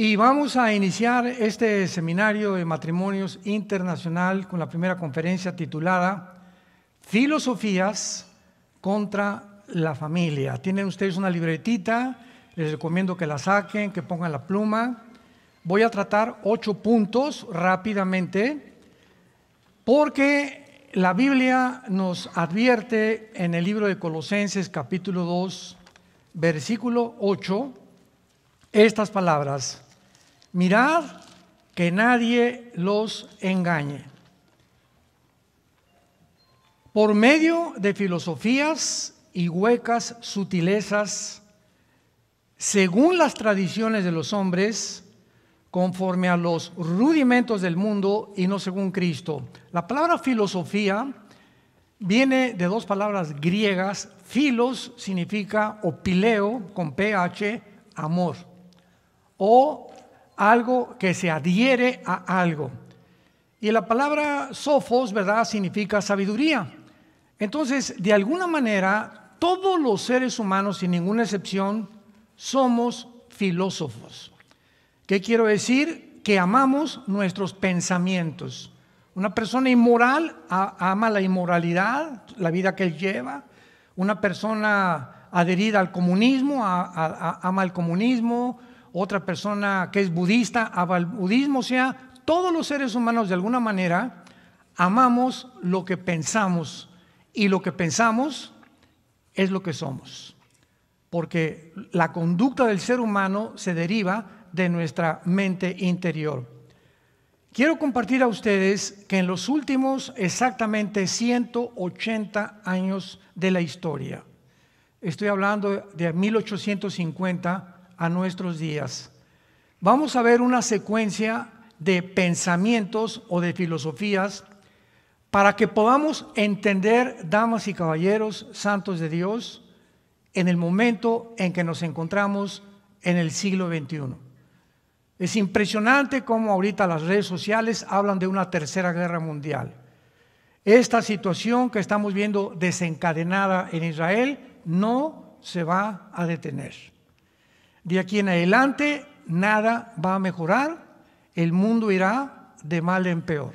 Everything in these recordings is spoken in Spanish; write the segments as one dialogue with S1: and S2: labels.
S1: Y vamos a iniciar este seminario de matrimonios internacional con la primera conferencia titulada Filosofías contra la familia. Tienen ustedes una libretita, les recomiendo que la saquen, que pongan la pluma. Voy a tratar ocho puntos rápidamente porque la Biblia nos advierte en el libro de Colosenses capítulo 2, versículo 8, estas palabras. Mirad que nadie los engañe. Por medio de filosofías y huecas sutilezas, según las tradiciones de los hombres, conforme a los rudimentos del mundo y no según Cristo. La palabra filosofía viene de dos palabras griegas. Filos significa o pileo con PH, amor. O algo que se adhiere a algo. Y la palabra sofos, ¿verdad? Significa sabiduría. Entonces, de alguna manera, todos los seres humanos, sin ninguna excepción, somos filósofos. ¿Qué quiero decir? Que amamos nuestros pensamientos. Una persona inmoral ama la inmoralidad, la vida que él lleva. Una persona adherida al comunismo ama el comunismo otra persona que es budista, el budismo, o sea, todos los seres humanos de alguna manera amamos lo que pensamos y lo que pensamos es lo que somos, porque la conducta del ser humano se deriva de nuestra mente interior. Quiero compartir a ustedes que en los últimos exactamente 180 años de la historia, estoy hablando de 1850 a nuestros días. Vamos a ver una secuencia de pensamientos o de filosofías para que podamos entender, damas y caballeros, santos de Dios, en el momento en que nos encontramos en el siglo XXI. Es impresionante cómo ahorita las redes sociales hablan de una tercera guerra mundial. Esta situación que estamos viendo desencadenada en Israel no se va a detener. De aquí en adelante nada va a mejorar, el mundo irá de mal en peor,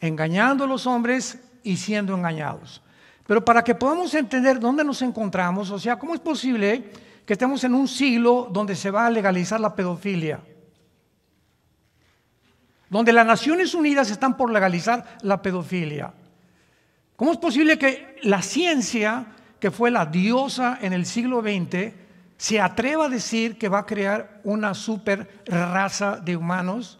S1: engañando a los hombres y siendo engañados. Pero para que podamos entender dónde nos encontramos, o sea, cómo es posible que estemos en un siglo donde se va a legalizar la pedofilia, donde las Naciones Unidas están por legalizar la pedofilia. ¿Cómo es posible que la ciencia, que fue la diosa en el siglo XX, se atreva a decir que va a crear una super raza de humanos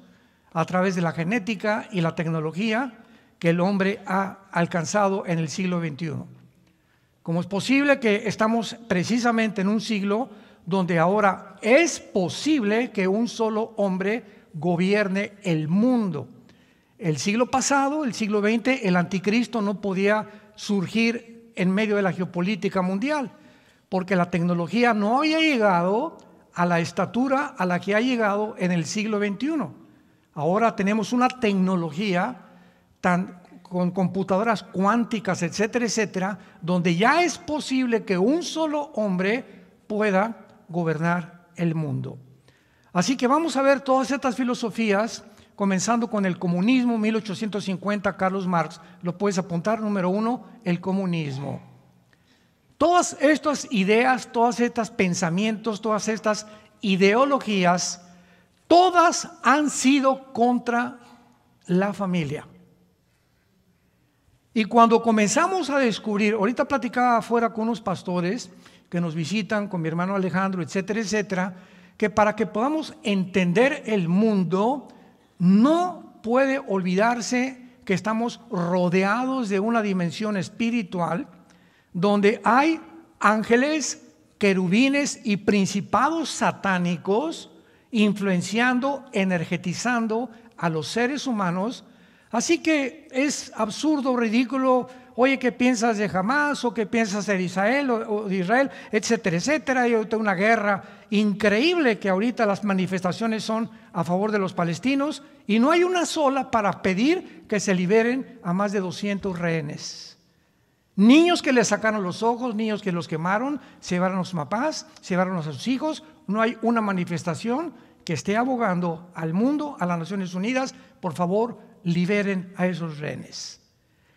S1: a través de la genética y la tecnología que el hombre ha alcanzado en el siglo XXI. ¿Cómo es posible que estamos precisamente en un siglo donde ahora es posible que un solo hombre gobierne el mundo? El siglo pasado, el siglo XX, el anticristo no podía surgir en medio de la geopolítica mundial porque la tecnología no había llegado a la estatura a la que ha llegado en el siglo XXI. Ahora tenemos una tecnología tan, con computadoras cuánticas, etcétera, etcétera, donde ya es posible que un solo hombre pueda gobernar el mundo. Así que vamos a ver todas estas filosofías, comenzando con el comunismo, 1850, Carlos Marx. Lo puedes apuntar, número uno, el comunismo. Todas estas ideas, todas estas pensamientos, todas estas ideologías, todas han sido contra la familia. Y cuando comenzamos a descubrir, ahorita platicaba afuera con unos pastores que nos visitan, con mi hermano Alejandro, etcétera, etcétera, que para que podamos entender el mundo, no puede olvidarse que estamos rodeados de una dimensión espiritual donde hay ángeles, querubines y principados satánicos influenciando, energetizando a los seres humanos. Así que es absurdo, ridículo, oye, ¿qué piensas de Hamas o qué piensas de Israel o, de Israel, etcétera, etcétera? Hay una guerra increíble que ahorita las manifestaciones son a favor de los palestinos y no hay una sola para pedir que se liberen a más de 200 rehenes. Niños que les sacaron los ojos, niños que los quemaron, se llevaron a sus papás, se llevaron a sus hijos. No hay una manifestación que esté abogando al mundo, a las Naciones Unidas, por favor, liberen a esos rehenes.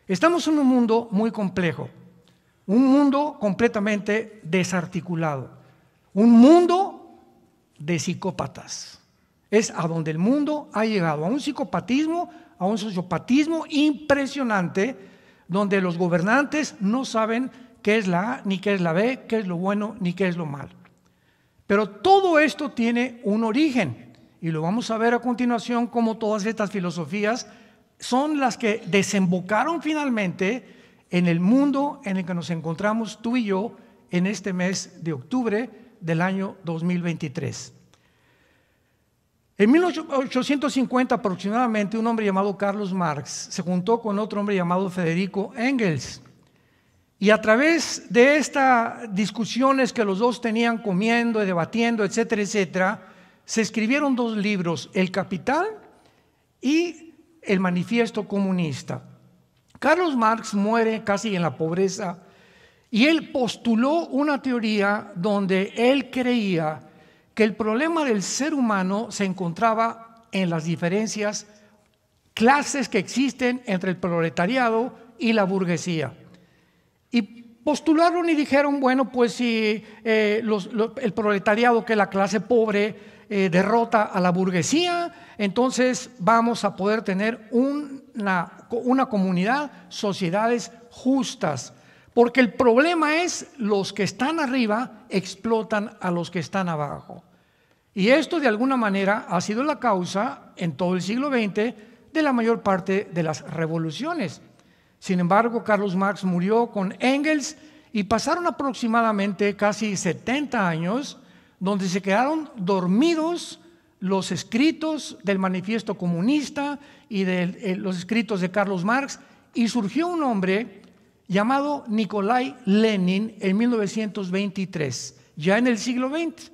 S1: Estamos en un mundo muy complejo, un mundo completamente desarticulado, un mundo de psicópatas. Es a donde el mundo ha llegado, a un psicopatismo, a un sociopatismo impresionante donde los gobernantes no saben qué es la A, ni qué es la B, qué es lo bueno, ni qué es lo malo. Pero todo esto tiene un origen, y lo vamos a ver a continuación como todas estas filosofías son las que desembocaron finalmente en el mundo en el que nos encontramos tú y yo en este mes de octubre del año 2023. En 1850 aproximadamente, un hombre llamado Carlos Marx se juntó con otro hombre llamado Federico Engels. Y a través de estas discusiones que los dos tenían comiendo y debatiendo, etcétera, etcétera, se escribieron dos libros, El Capital y El Manifiesto Comunista. Carlos Marx muere casi en la pobreza y él postuló una teoría donde él creía que el problema del ser humano se encontraba en las diferencias clases que existen entre el proletariado y la burguesía. Y postularon y dijeron, bueno, pues si eh, el proletariado, que la clase pobre, eh, derrota a la burguesía, entonces vamos a poder tener una, una comunidad, sociedades justas. Porque el problema es los que están arriba explotan a los que están abajo. Y esto de alguna manera ha sido la causa en todo el siglo XX de la mayor parte de las revoluciones. Sin embargo, Carlos Marx murió con Engels y pasaron aproximadamente casi 70 años donde se quedaron dormidos los escritos del manifiesto comunista y de eh, los escritos de Carlos Marx y surgió un hombre llamado Nikolai Lenin en 1923, ya en el siglo XX.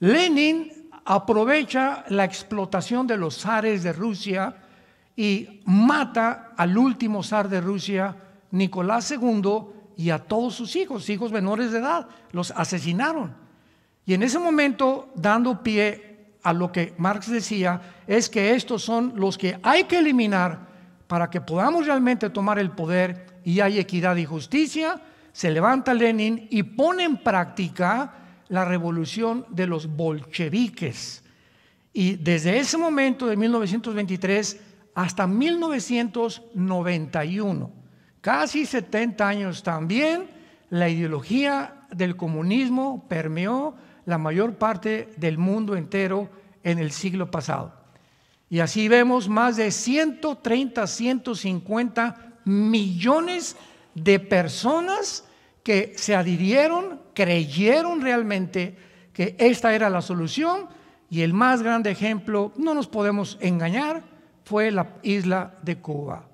S1: Lenin aprovecha la explotación de los zares de Rusia y mata al último zar de Rusia, Nicolás II, y a todos sus hijos, hijos menores de edad, los asesinaron. Y en ese momento, dando pie a lo que Marx decía, es que estos son los que hay que eliminar para que podamos realmente tomar el poder y hay equidad y justicia, se levanta Lenin y pone en práctica la revolución de los bolcheviques. Y desde ese momento de 1923 hasta 1991, casi 70 años también, la ideología del comunismo permeó la mayor parte del mundo entero en el siglo pasado. Y así vemos más de 130, 150 millones de personas que se adhirieron, creyeron realmente que esta era la solución y el más grande ejemplo, no nos podemos engañar, fue la isla de Cuba.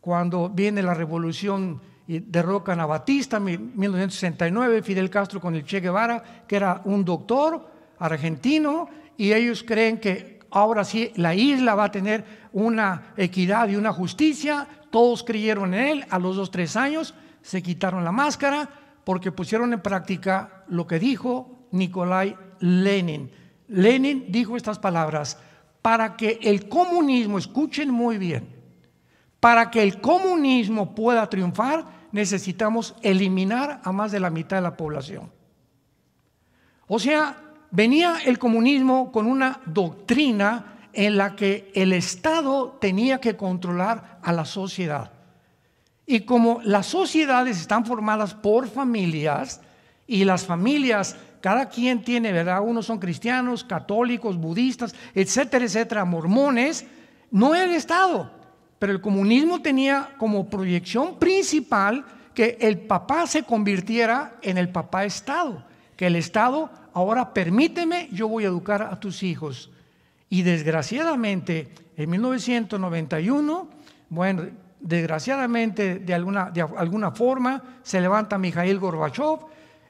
S1: Cuando viene la revolución de Roca a Batista en 1969, Fidel Castro con el Che Guevara, que era un doctor argentino, y ellos creen que ahora sí la isla va a tener una equidad y una justicia, todos creyeron en él a los dos, tres años, se quitaron la máscara porque pusieron en práctica lo que dijo Nikolai Lenin. Lenin dijo estas palabras, para que el comunismo, escuchen muy bien, para que el comunismo pueda triunfar necesitamos eliminar a más de la mitad de la población. O sea, venía el comunismo con una doctrina en la que el Estado tenía que controlar a la sociedad. Y como las sociedades están formadas por familias y las familias, cada quien tiene, ¿verdad? Unos son cristianos, católicos, budistas, etcétera, etcétera, mormones, no el Estado. Pero el comunismo tenía como proyección principal que el papá se convirtiera en el papá Estado, que el Estado ahora permíteme, yo voy a educar a tus hijos. Y desgraciadamente, en 1991, bueno, desgraciadamente, de alguna, forma, se levanta Mijail Gorbachev,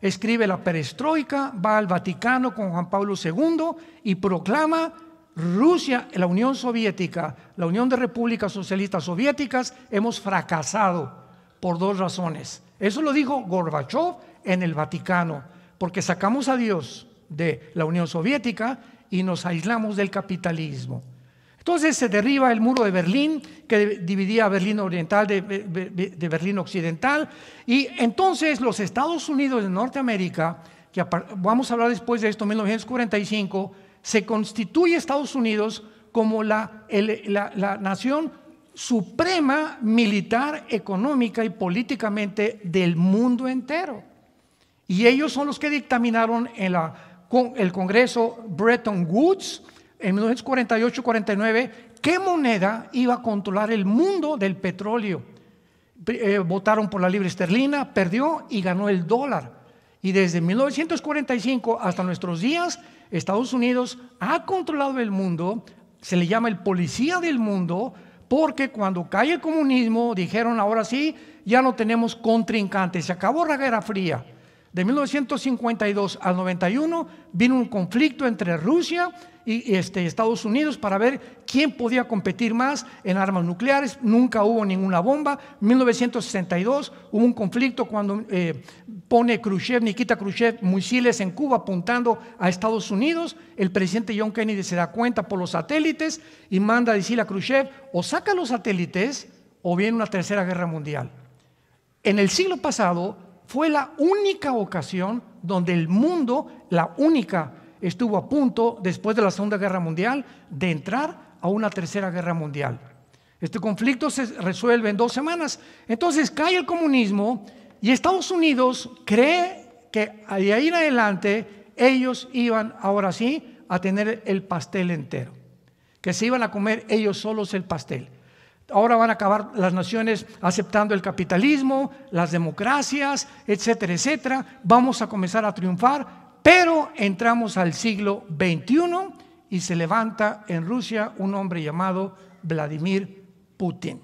S1: escribe la perestroika, va al Vaticano con Juan Pablo II y proclama Rusia, la Unión Soviética, la Unión de Repúblicas Socialistas Soviéticas, hemos fracasado por dos razones. Eso lo dijo Gorbachev en el Vaticano, porque sacamos a Dios de la Unión Soviética y nos aislamos del capitalismo. Entonces se derriba el muro de Berlín, que dividía Berlín Oriental de, Berlín Occidental, y entonces los Estados Unidos de Norteamérica, que vamos a hablar después de esto, 1945, se constituye Estados Unidos como la, nación suprema militar, económica y políticamente del mundo entero. Y ellos son los que dictaminaron en la, el Congreso Bretton Woods, en 1948 49, ¿qué moneda iba a controlar el mundo del petróleo? Eh, votaron por la libre esterlina, perdió y ganó el dólar. Y desde 1945 hasta nuestros días, Estados Unidos ha controlado el mundo, se le llama el policía del mundo, porque cuando cae el comunismo dijeron, ahora sí, ya no tenemos contrincante, se acabó la Guerra Fría. De 1952 al 91 vino un conflicto entre Rusia y, este, Estados Unidos para ver quién podía competir más en armas nucleares. Nunca hubo ninguna bomba. 1962 hubo un conflicto cuando eh, pone Khrushchev, Nikita Khrushchev, misiles en Cuba apuntando a Estados Unidos. El presidente John Kennedy se da cuenta por los satélites y manda a decirle a Khrushchev, o saca los satélites o viene una tercera guerra mundial. En el siglo pasado fue la única ocasión donde el mundo, la única estuvo a punto, después de la Segunda Guerra Mundial, de entrar a una tercera guerra mundial. Este conflicto se resuelve en dos semanas. Entonces cae el comunismo y Estados Unidos cree que de ahí en adelante ellos iban ahora sí a tener el pastel entero, que se iban a comer ellos solos el pastel. Ahora van a acabar las naciones aceptando el capitalismo, las democracias, etcétera, etcétera. Vamos a comenzar a triunfar, pero entramos al siglo XXI y se levanta en Rusia un hombre llamado Vladimir Putin.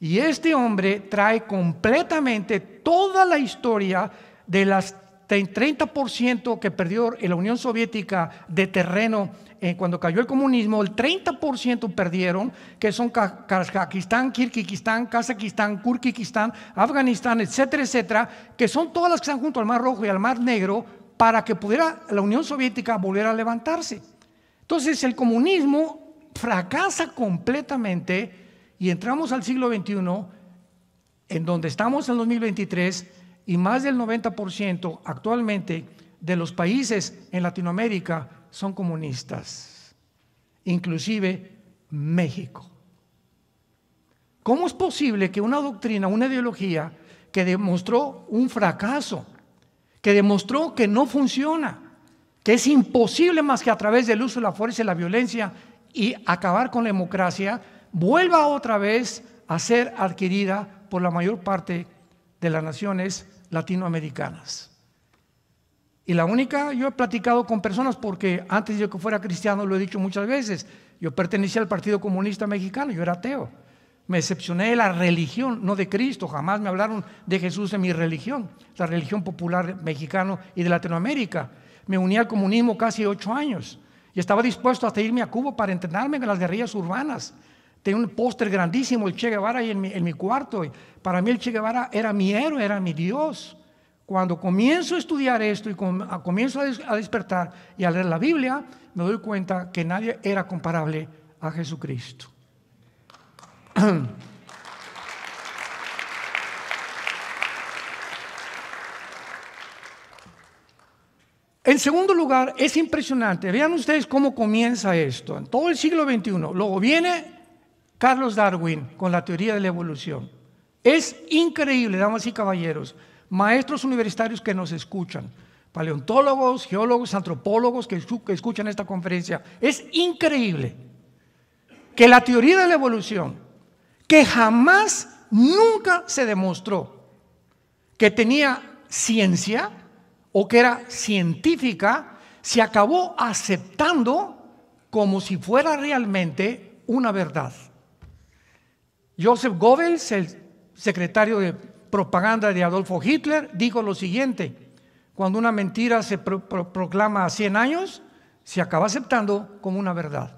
S1: Y este hombre trae completamente toda la historia de las 30% que perdió la Unión Soviética de terreno eh, cuando cayó el comunismo, el 30% perdieron, que son Kazajistán, Kirguistán, Kazajistán, Kurkistán, Afganistán, etcétera, etcétera, que son todas las que están junto al Mar Rojo y al Mar Negro, para que pudiera la Unión Soviética volver a levantarse. Entonces el comunismo fracasa completamente y entramos al siglo XXI, en donde estamos en 2023 y más del 90% actualmente de los países en Latinoamérica son comunistas, inclusive México. ¿Cómo es posible que una doctrina, una ideología que demostró un fracaso, que demostró que no funciona, que es imposible más que a través del uso de la fuerza y la violencia y acabar con la democracia, vuelva otra vez a ser adquirida por la mayor parte de las naciones latinoamericanas. Y la única, yo he platicado con personas porque antes de que fuera cristiano, lo he dicho muchas veces, yo pertenecía al Partido Comunista Mexicano, yo era ateo. Me decepcioné de la religión, no de Cristo. Jamás me hablaron de Jesús en mi religión, la religión popular mexicana y de Latinoamérica. Me uní al comunismo casi ocho años y estaba dispuesto hasta irme a Cuba para entrenarme en las guerrillas urbanas. Tenía un póster grandísimo, el Che Guevara, ahí en mi, cuarto. para mí el Che Guevara era mi héroe, era mi Dios. Cuando comienzo a estudiar esto y comienzo a, a despertar y a leer la Biblia, me doy cuenta que nadie era comparable a Jesucristo. En segundo lugar, es impresionante. Vean ustedes cómo comienza esto. En todo el siglo XXI. Luego viene Carlos Darwin con la teoría de la evolución. Es increíble, damas y caballeros, maestros universitarios que nos escuchan, paleontólogos, geólogos, antropólogos que escuchan esta conferencia. Es increíble que la teoría de la evolución que jamás, nunca se demostró que tenía ciencia o que era científica, se acabó aceptando como si fuera realmente una verdad. Joseph Goebbels, el secretario de propaganda de Adolfo Hitler, dijo lo siguiente, cuando una mentira se proclama a 100 años, se acaba aceptando como una verdad.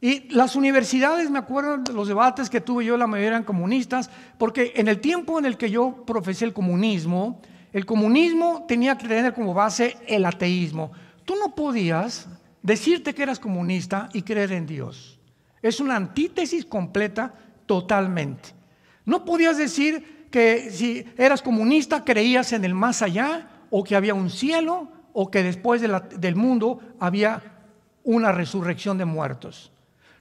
S1: Y las universidades, me acuerdo de los debates que tuve yo, la mayoría eran comunistas, porque en el tiempo en el que yo profesé el comunismo, el comunismo tenía que tener como base el ateísmo. Tú no podías decirte que eras comunista y creer en Dios. Es una antítesis completa totalmente. No podías decir que si eras comunista creías en el más allá o que había un cielo o que después del mundo había una resurrección de muertos.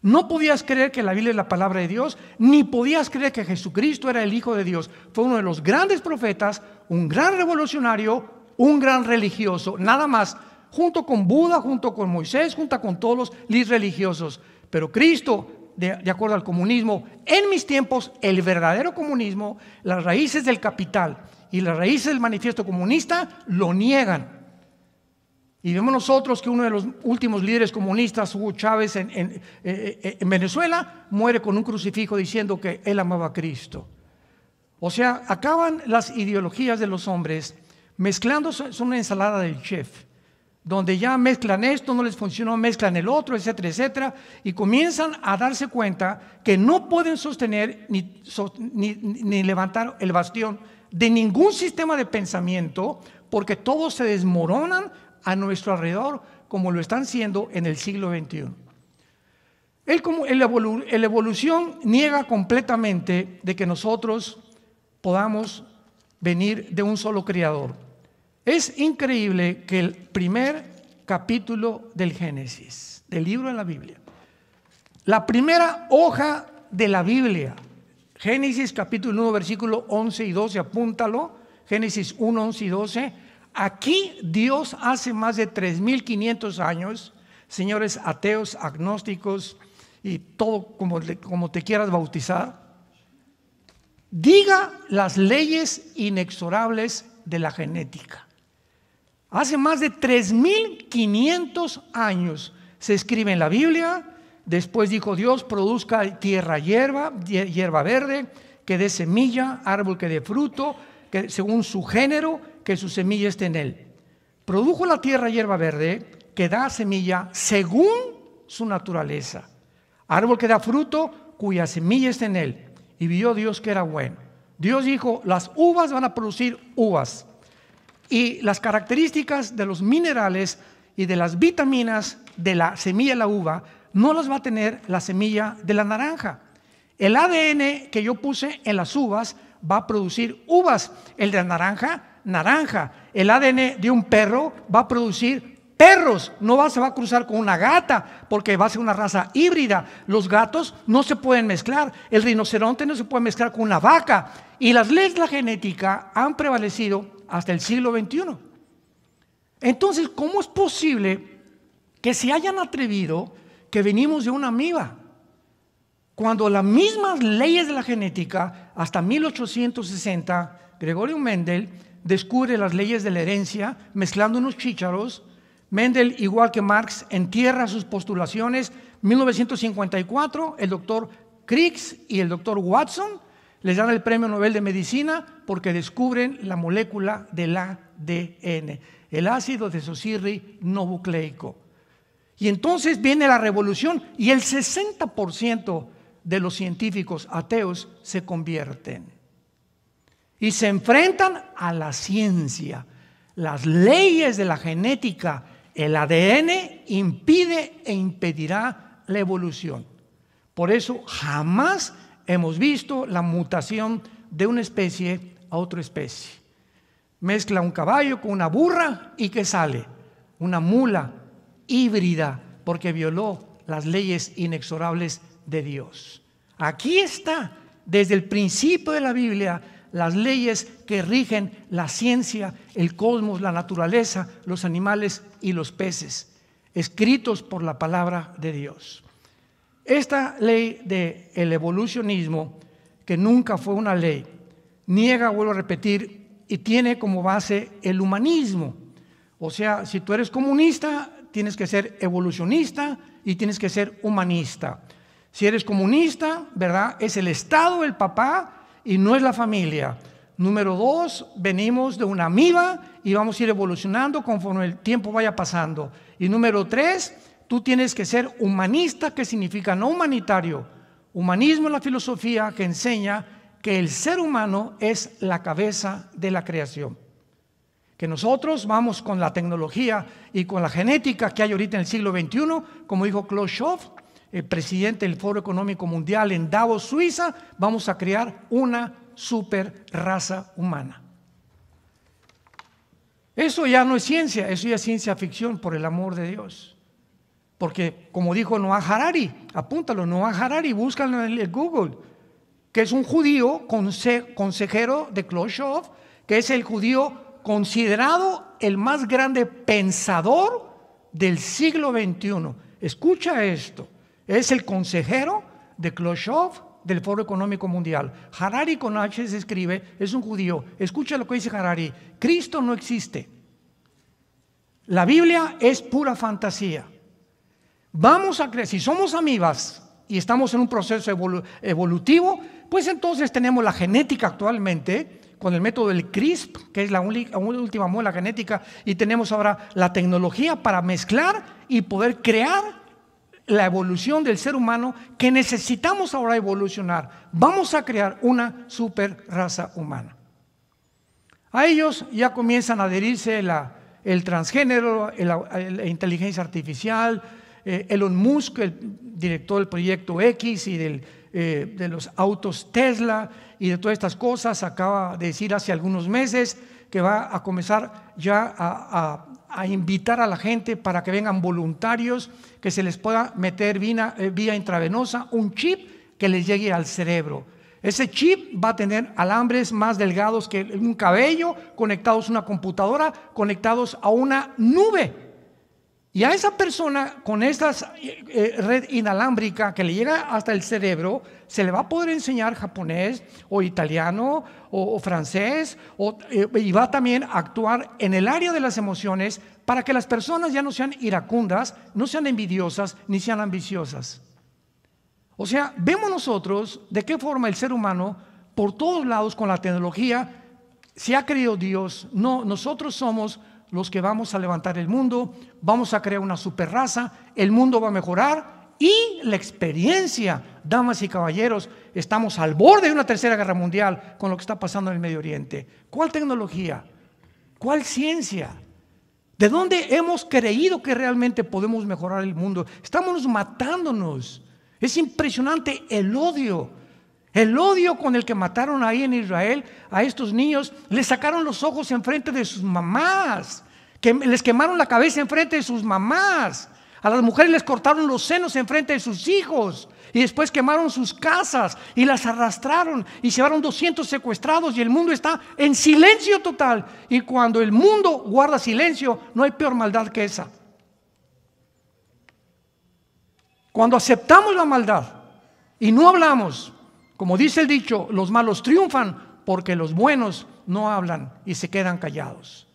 S1: No podías creer que la Biblia es la palabra de Dios, ni podías creer que Jesucristo era el Hijo de Dios. Fue uno de los grandes profetas, un gran revolucionario, un gran religioso, nada más, junto con Buda, junto con Moisés, junto con todos los religiosos. Pero Cristo, de, de, acuerdo al comunismo, en mis tiempos, el verdadero comunismo, las raíces del capital y las raíces del manifiesto comunista lo niegan. Y vemos nosotros que uno de los últimos líderes comunistas, Hugo Chávez, eh, eh, en, Venezuela, muere con un crucifijo diciendo que él amaba a Cristo. O sea, acaban las ideologías de los hombres mezclando, es una ensalada del chef, donde ya mezclan esto, no les funcionó, mezclan el otro, etcétera, etcétera, y comienzan a darse cuenta que no pueden sostener ni, ni levantar el bastión de ningún sistema de pensamiento porque todos se desmoronan a nuestro alrededor como lo están siendo en el siglo XXI. El, la evolución niega completamente de que nosotros podamos venir de un solo creador. Es increíble que el primer capítulo del Génesis, del libro de la Biblia, la primera hoja de la Biblia, Génesis capítulo 1, versículo 11 y 12, apúntalo, Génesis 1, 11 y 12, Aquí Dios hace más de 3.500 años, señores ateos, agnósticos y todo como, te quieras bautizar, diga las leyes inexorables de la genética. Hace más de 3.500 años se escribe en la Biblia, después dijo Dios, produzca tierra hierba, hierba verde, que dé semilla, árbol que dé fruto, que según su género, que su semilla esté en él. Produjo la tierra hierba verde que da semilla según su naturaleza. Árbol que da fruto cuya semilla esté en él. Y vio Dios que era bueno. Dios dijo, las uvas van a producir uvas. Y las características de los minerales y de las vitaminas de la semilla de la uva no las va a tener la semilla de la naranja. El ADN que yo puse en las uvas va a producir uvas. El de la naranja naranja. El ADN de un perro va a producir perros, no va, se va a cruzar con una gata, porque va a ser una raza híbrida. Los gatos no se pueden mezclar, el rinoceronte no se puede mezclar con una vaca. Y las leyes de la genética han prevalecido hasta el siglo XXI. Entonces, ¿cómo es posible que se hayan atrevido que venimos de una amiba? Cuando las mismas leyes de la genética, hasta 1860, Gregorio Mendel descubre las leyes de la herencia mezclando unos chícharos. Mendel, igual que Marx, entierra sus postulaciones. 1954, el doctor Crick y el doctor Watson les dan el premio Nobel de Medicina porque descubren la molécula del ADN, el ácido de no bucleico. Y entonces viene la revolución y el 60% de los científicos ateos se convierten y se enfrentan a la ciencia. Las leyes de la genética, el ADN impide e impedirá la evolución. Por eso jamás hemos visto la mutación de una especie a otra especie. Mezcla un caballo con una burra y ¿qué sale? Una mula híbrida porque violó las leyes inexorables de Dios. Aquí está, desde el principio de la Biblia, las leyes que rigen la ciencia, el cosmos, la naturaleza, los animales y los peces, escritos por la palabra de Dios. Esta ley del el evolucionismo, que nunca fue una ley, niega, vuelvo a repetir, y tiene como base el humanismo. O sea, si tú eres comunista, tienes que ser evolucionista y tienes que ser humanista. Si eres comunista, ¿verdad? Es el Estado el papá y no es la familia. Número dos, venimos de una amiga y vamos a ir evolucionando conforme el tiempo vaya pasando. Y número tres, tú tienes que ser humanista, que significa no humanitario. Humanismo es la filosofía que enseña que el ser humano es la cabeza de la creación. Que nosotros vamos con la tecnología y con la genética que hay ahorita en el siglo XXI, como dijo Klaus Schwab, el presidente del Foro Económico Mundial en Davos, Suiza, vamos a crear una super raza humana. Eso ya no es ciencia, eso ya es ciencia ficción, por el amor de Dios. Porque, como dijo Noah Harari, apúntalo, Noah Harari, búscalo en el Google, que es un judío consejero de Khrushchev, que es el judío considerado el más grande pensador del siglo XXI. Escucha esto. Es el consejero de Khrushchev del Foro Económico Mundial. Harari con H escribe, es un judío. Escucha lo que dice Harari. Cristo no existe. La Biblia es pura fantasía. Vamos a creer, si somos amigas y estamos en un proceso evolutivo, pues entonces tenemos la genética actualmente con el método del CRISP, que es la última muela genética, y tenemos ahora la tecnología para mezclar y poder crear la evolución del ser humano que necesitamos ahora evolucionar. Vamos a crear una super raza humana. A ellos ya comienzan a adherirse el transgénero, la, inteligencia artificial, eh, Elon Musk, el director del proyecto X y eh, de los autos Tesla y de todas estas cosas, acaba de decir hace algunos meses que va a comenzar ya a, a invitar a la gente para que vengan voluntarios, que se les pueda meter vía, eh, vía intravenosa un chip que les llegue al cerebro. Ese chip va a tener alambres más delgados que un cabello, conectados a una computadora, conectados a una nube y a esa persona con esta eh, eh, red inalámbrica que le llega hasta el cerebro, se le va a poder enseñar japonés o italiano o, francés eh, y va también a actuar en el área de las emociones para que las personas ya no sean iracundas, no sean envidiosas ni sean ambiciosas. O sea, vemos nosotros de qué forma el ser humano, por todos lados con la tecnología, se ha creído Dios. No, nosotros somos los que vamos a levantar el mundo, vamos a crear una superraza, el mundo va a mejorar, y la experiencia. Damas y caballeros, estamos al borde de una tercera guerra mundial con lo que está pasando en el Medio Oriente. ¿Cuál tecnología? ¿Cuál ciencia? ¿De dónde hemos creído que realmente podemos mejorar el mundo? Estamos matándonos. Es impresionante el odio. El odio con el que mataron ahí en Israel a estos niños, les sacaron los ojos enfrente de sus mamás, que les quemaron la cabeza enfrente de sus mamás. A las mujeres les cortaron los senos en frente de sus hijos y después quemaron sus casas y las arrastraron y llevaron 200 secuestrados y el mundo está en silencio total. Y cuando el mundo guarda silencio, no hay peor maldad que esa. Cuando aceptamos la maldad y no hablamos, como dice el dicho, los malos triunfan porque los buenos no hablan y se quedan callados.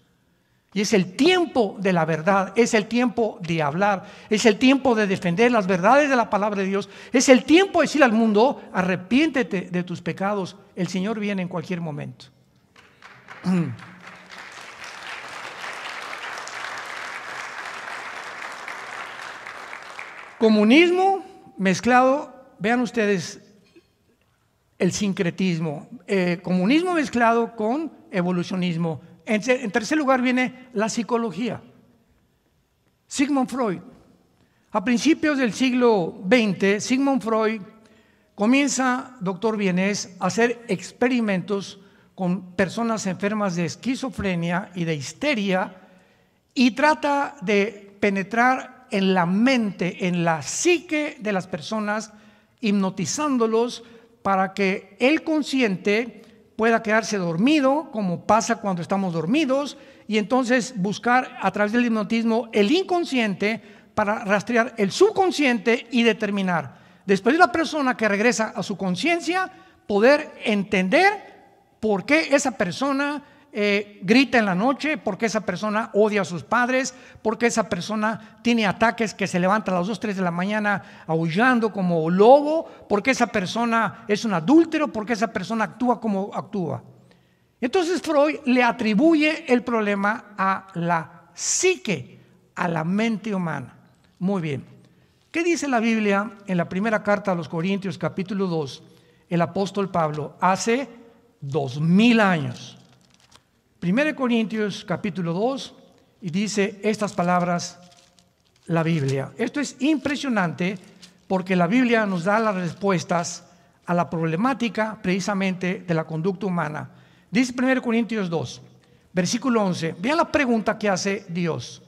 S1: Y es el tiempo de la verdad, es el tiempo de hablar, es el tiempo de defender las verdades de la palabra de Dios, es el tiempo de decir al mundo, arrepiéntete de tus pecados, el Señor viene en cualquier momento. Comunismo mezclado, vean ustedes el sincretismo, eh, comunismo mezclado con evolucionismo en tercer lugar viene la psicología. Sigmund Freud. A principios del siglo XX, Sigmund Freud comienza, doctor Bienes, a hacer experimentos con personas enfermas de esquizofrenia y de histeria y trata de penetrar en la mente, en la psique de las personas, hipnotizándolos para que el consciente pueda quedarse dormido, como pasa cuando estamos dormidos, y entonces buscar a través del hipnotismo el inconsciente para rastrear el subconsciente y determinar. Después de la persona que regresa a su conciencia, poder entender por qué esa persona eh, grita en la noche porque esa persona odia a sus padres, porque esa persona tiene ataques que se levanta a las 2, 3 de la mañana aullando como lobo, porque esa persona es un adúltero, porque esa persona actúa como actúa. Entonces Freud le atribuye el problema a la psique, a la mente humana. Muy bien. ¿Qué dice la Biblia en la primera carta a los Corintios capítulo 2? El apóstol Pablo hace dos mil años 1 Corintios capítulo 2 y dice estas palabras la Biblia. Esto es impresionante porque la Biblia nos da las respuestas a la problemática precisamente de la conducta humana. Dice 1 Corintios 2, versículo 11. Vean la pregunta que hace Dios.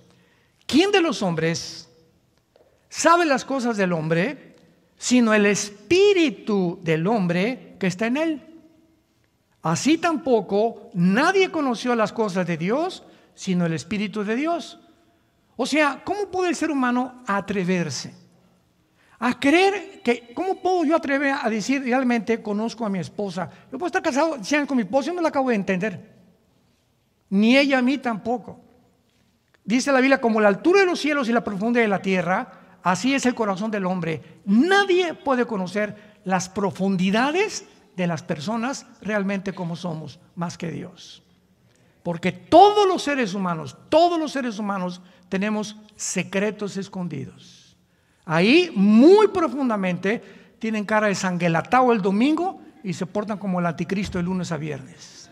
S1: ¿Quién de los hombres sabe las cosas del hombre sino el espíritu del hombre que está en él? Así tampoco nadie conoció las cosas de Dios sino el Espíritu de Dios. O sea, ¿cómo puede el ser humano atreverse? A creer que, ¿cómo puedo yo atrever a decir realmente conozco a mi esposa? Yo puedo estar casado, sean con mi esposa, yo no la acabo de entender. Ni ella a mí tampoco. Dice la Biblia, como la altura de los cielos y la profundidad de la tierra, así es el corazón del hombre. Nadie puede conocer las profundidades de las personas realmente como somos, más que Dios. Porque todos los seres humanos, todos los seres humanos tenemos secretos escondidos. Ahí, muy profundamente, tienen cara de sanguelatao el domingo y se portan como el anticristo el lunes a viernes.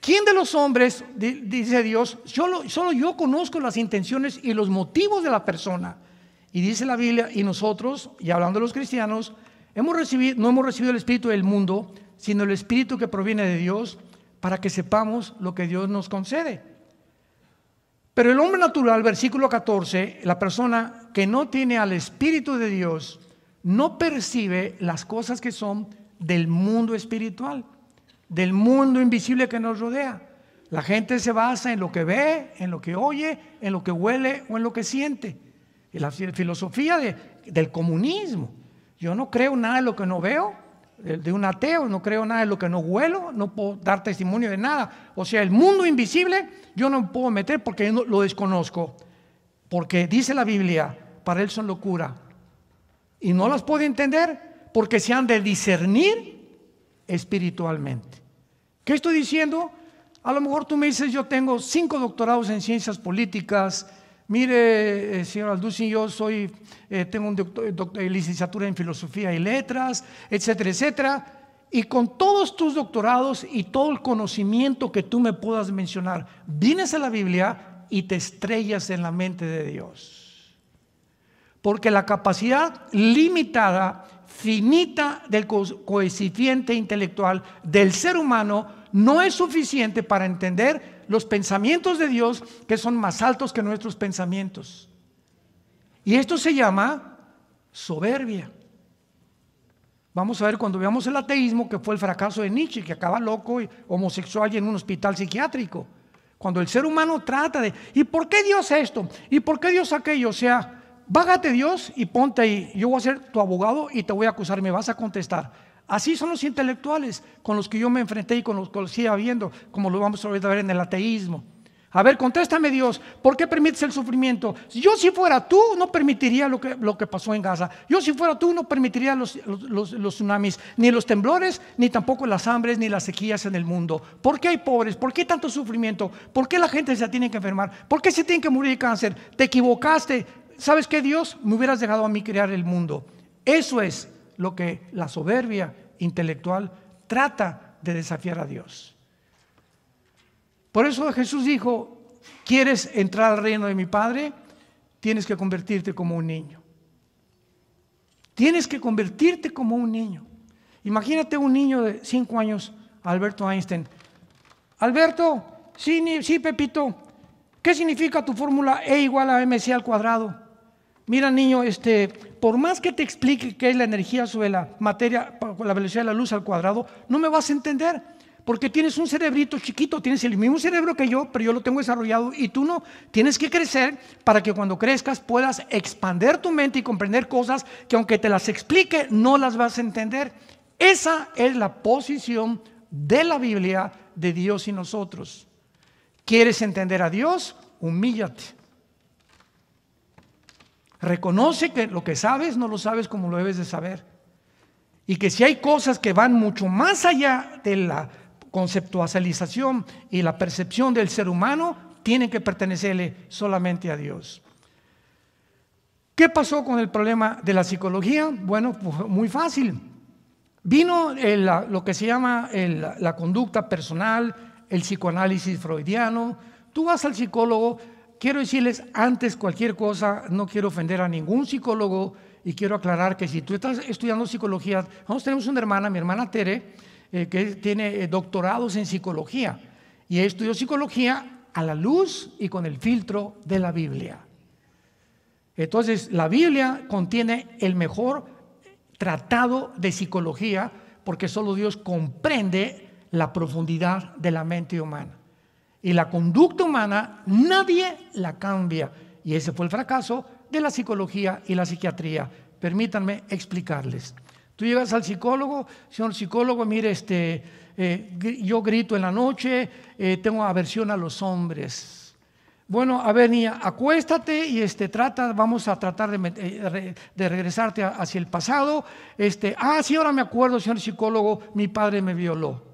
S1: ¿Quién de los hombres, dice Dios, solo, solo yo conozco las intenciones y los motivos de la persona? Y dice la Biblia, y nosotros, y hablando de los cristianos, recibido, no hemos recibido el Espíritu del mundo, sino el Espíritu que proviene de Dios para que sepamos lo que Dios nos concede. Pero el hombre natural, versículo 14, la persona que no tiene al Espíritu de Dios, no percibe las cosas que son del mundo espiritual, del mundo invisible que nos rodea. La gente se basa en lo que ve, en lo que oye, en lo que huele o en lo que siente. la filosofía del comunismo. Yo no creo nada de lo que no veo, eh, de un ateo, no creo nada de lo que no huelo, no puedo dar testimonio de nada. O sea, el mundo invisible yo no puedo meter porque lo desconozco. Porque dice la Biblia, para él son locura. Y no las puedo entender porque se han de discernir espiritualmente. ¿Qué estoy diciendo? A lo mejor tú me dices, yo tengo cinco doctorados en ciencias políticas, mire, eh, señor Alducin, yo soy, eh, tengo doctor, eh, eh, licenciatura en filosofía y letras, etcétera, etcétera. Y con todos tus doctorados y todo el conocimiento que tú me puedas mencionar, vienes a la Biblia y te estrellas en la mente de Dios. Porque la capacidad limitada, finita del coeficiente intelectual del ser humano no es suficiente para entender los pensamientos de Dios que son más altos que nuestros pensamientos. Y esto se llama soberbia. Vamos a ver cuando veamos el ateísmo, que fue el fracaso de Nietzsche, que acaba loco y homosexual y en un hospital psiquiátrico. Cuando el ser humano trata de, ¿y por qué Dios esto? ¿Y por qué Dios aquello? O sea, vágate Dios y ponte ahí, yo voy a ser tu abogado y te voy a acusar, me vas a contestar. Así son los intelectuales con los que yo me enfrenté y con los que los habiendo, viendo, como lo vamos a ver en el ateísmo. A ver, contéstame Dios, ¿por qué permites el sufrimiento? Yo si fuera tú, no permitiría lo que, lo que pasó en Gaza. Yo si fuera tú, no permitiría los, tsunamis, ni los temblores, ni tampoco las hambres, ni las sequías en el mundo. ¿Por qué hay pobres? ¿Por qué tanto sufrimiento? ¿Por qué la gente se tiene que enfermar? ¿Por qué se tiene que morir de cáncer? Te equivocaste. ¿Sabes qué, Dios? Me hubieras dejado a mí crear el mundo. Eso es lo que la soberbia intelectual trata de desafiar a Dios. Por eso Jesús dijo, ¿quieres entrar al reino de mi Padre? Tienes que convertirte como un niño. Tienes que convertirte como un niño. Imagínate un niño de cinco años, Alberto Einstein. Alberto, sí, sí, Pepito, ¿qué significa tu fórmula E igual a mc al cuadrado? Mira, niño, este, por más que te explique qué es la energía sobre la materia, la velocidad de la luz al cuadrado, no me vas a entender. Porque tienes un cerebrito chiquito, tienes el mismo cerebro que yo, pero yo lo tengo desarrollado y tú no. Tienes que crecer para que cuando crezcas puedas expander tu mente y comprender cosas que aunque te las explique, no las vas a entender. Esa es la posición de la Biblia de Dios y nosotros. ¿Quieres entender a Dios? Humíllate. Reconoce que lo que sabes no lo sabes como lo debes de saber. Y que si hay cosas que van mucho más allá de la conceptualización y la percepción del ser humano, tienen que pertenecerle solamente a Dios. ¿Qué pasó con el problema de la psicología? Bueno, pues, muy fácil. Vino lo que se llama la conducta personal, el psicoanálisis freudiano. Tú vas al psicólogo, quiero decirles antes cualquier cosa, no quiero ofender a ningún psicólogo y quiero aclarar que si tú estás estudiando psicología, nosotros tenemos una hermana, mi hermana Tere, eh, que tiene eh, doctorados en psicología y estudió psicología a la luz y con el filtro de la Biblia. Entonces, la Biblia contiene el mejor tratado de psicología porque solo Dios comprende la profundidad de la mente humana y la conducta humana, nadie la cambia. Y ese fue el fracaso de la psicología y la psiquiatría. Permítanme explicarles. Tú llegas al psicólogo, señor psicólogo, mire, este, eh, yo grito en la noche, eh, tengo aversión a los hombres. Bueno, a ver, niña, acuéstate y este, trata, vamos a tratar de, eh, regresarte hacia el pasado. Este, ah, sí, ahora me acuerdo, señor psicólogo, mi padre me violó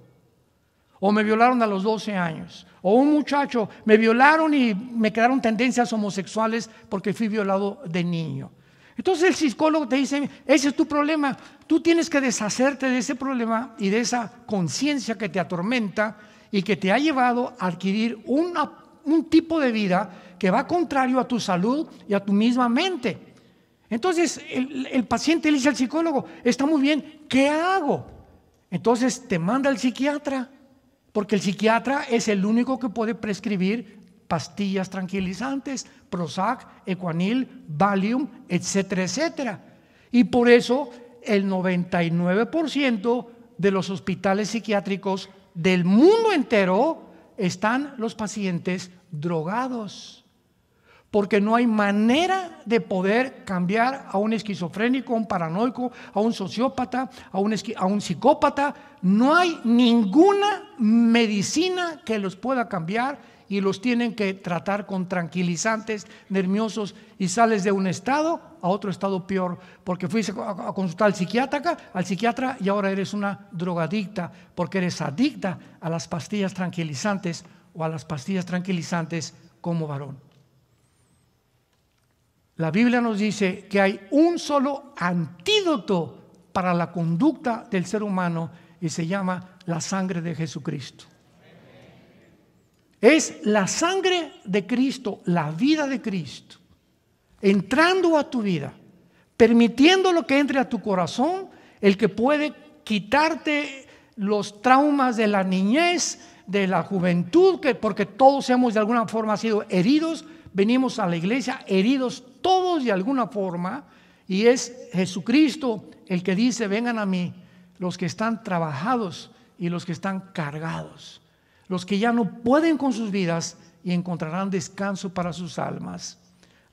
S1: o me violaron a los 12 años, o un muchacho, me violaron y me quedaron tendencias homosexuales porque fui violado de niño. Entonces el psicólogo te dice, ese es tu problema, tú tienes que deshacerte de ese problema y de esa conciencia que te atormenta y que te ha llevado a adquirir un tipo de vida que va contrario a tu salud y a tu misma mente. Entonces el, el paciente le dice al psicólogo, está muy bien, ¿qué hago? Entonces te manda el psiquiatra. Porque el psiquiatra es el único que puede prescribir pastillas tranquilizantes, Prozac, Equanil, Valium, etcétera, etcétera. Y por eso el 99% de los hospitales psiquiátricos del mundo entero están los pacientes drogados porque no hay manera de poder cambiar a un esquizofrénico, a un paranoico, a un sociópata, a un, psicópata. No hay ninguna medicina que los pueda cambiar y los tienen que tratar con tranquilizantes, nerviosos y sales de un estado a otro estado peor, porque fuiste a consultar al psiquiatra, al psiquiatra y ahora eres una drogadicta, porque eres adicta a las pastillas tranquilizantes o a las pastillas tranquilizantes como varón la Biblia nos dice que hay un solo antídoto para la conducta del ser humano y se llama la sangre de Jesucristo. Es la sangre de Cristo, la vida de Cristo, entrando a tu vida, permitiendo lo que entre a tu corazón, el que puede quitarte los traumas de la niñez, de la juventud, que porque todos hemos de alguna forma sido heridos venimos a la iglesia heridos todos de alguna forma, y es Jesucristo el que dice, vengan a mí los que están trabajados y los que están cargados, los que ya no pueden con sus vidas y encontrarán descanso para sus almas.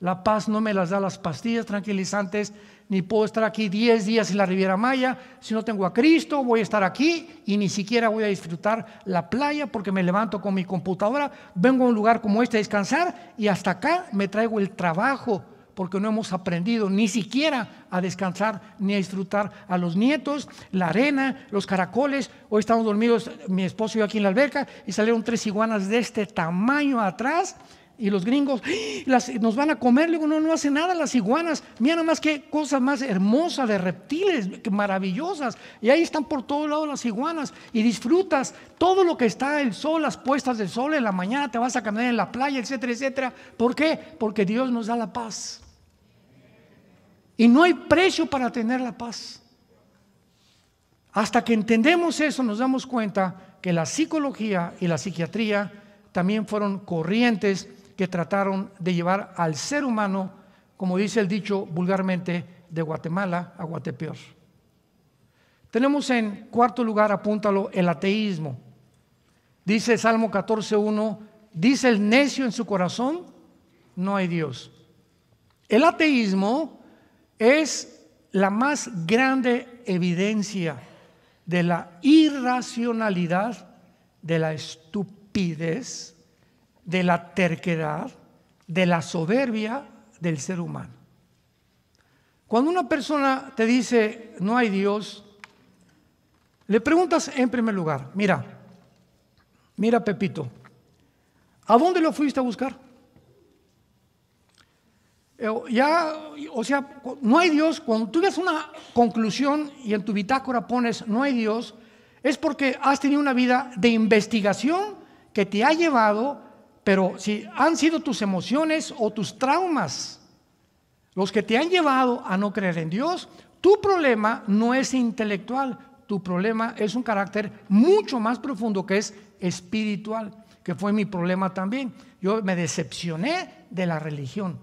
S1: La paz no me las da las pastillas tranquilizantes ni puedo estar aquí 10 días en la Riviera Maya, si no tengo a Cristo voy a estar aquí y ni siquiera voy a disfrutar la playa porque me levanto con mi computadora, vengo a un lugar como este a descansar y hasta acá me traigo el trabajo porque no hemos aprendido ni siquiera a descansar ni a disfrutar a los nietos, la arena, los caracoles. Hoy estamos dormidos, mi esposo y yo aquí en la alberca, y salieron tres iguanas de este tamaño atrás y los gringos, ¡Ah! nos van a comer, digo, no, no hace nada las iguanas. Mira más qué cosa más hermosa de reptiles, maravillosas. Y ahí están por todos lados las iguanas. Y disfrutas todo lo que está el sol, las puestas del sol, en la mañana te vas a caminar en la playa, etcétera, etcétera. ¿Por qué? Porque Dios nos da la paz. Y no hay precio para tener la paz. Hasta que entendemos eso nos damos cuenta que la psicología y la psiquiatría también fueron corrientes que trataron de llevar al ser humano, como dice el dicho vulgarmente, de Guatemala a Guatepeor. Tenemos en cuarto lugar, apúntalo, el ateísmo. Dice Salmo 14.1, dice el necio en su corazón, no hay Dios. El ateísmo es la más grande evidencia de la irracionalidad, de la estupidez de la terquedad, de la soberbia del ser humano. Cuando una persona te dice no hay Dios, le preguntas en primer lugar, mira, mira Pepito, ¿a dónde lo fuiste a buscar? Eh, ya, o sea, no hay Dios, cuando tú ves una conclusión y en tu bitácora pones no hay Dios, es porque has tenido una vida de investigación que te ha llevado pero si han sido tus emociones o tus traumas los que te han llevado a no creer en Dios, tu problema no es intelectual, tu problema es un carácter mucho más profundo que es espiritual, que fue mi problema también. Yo me decepcioné de la religión.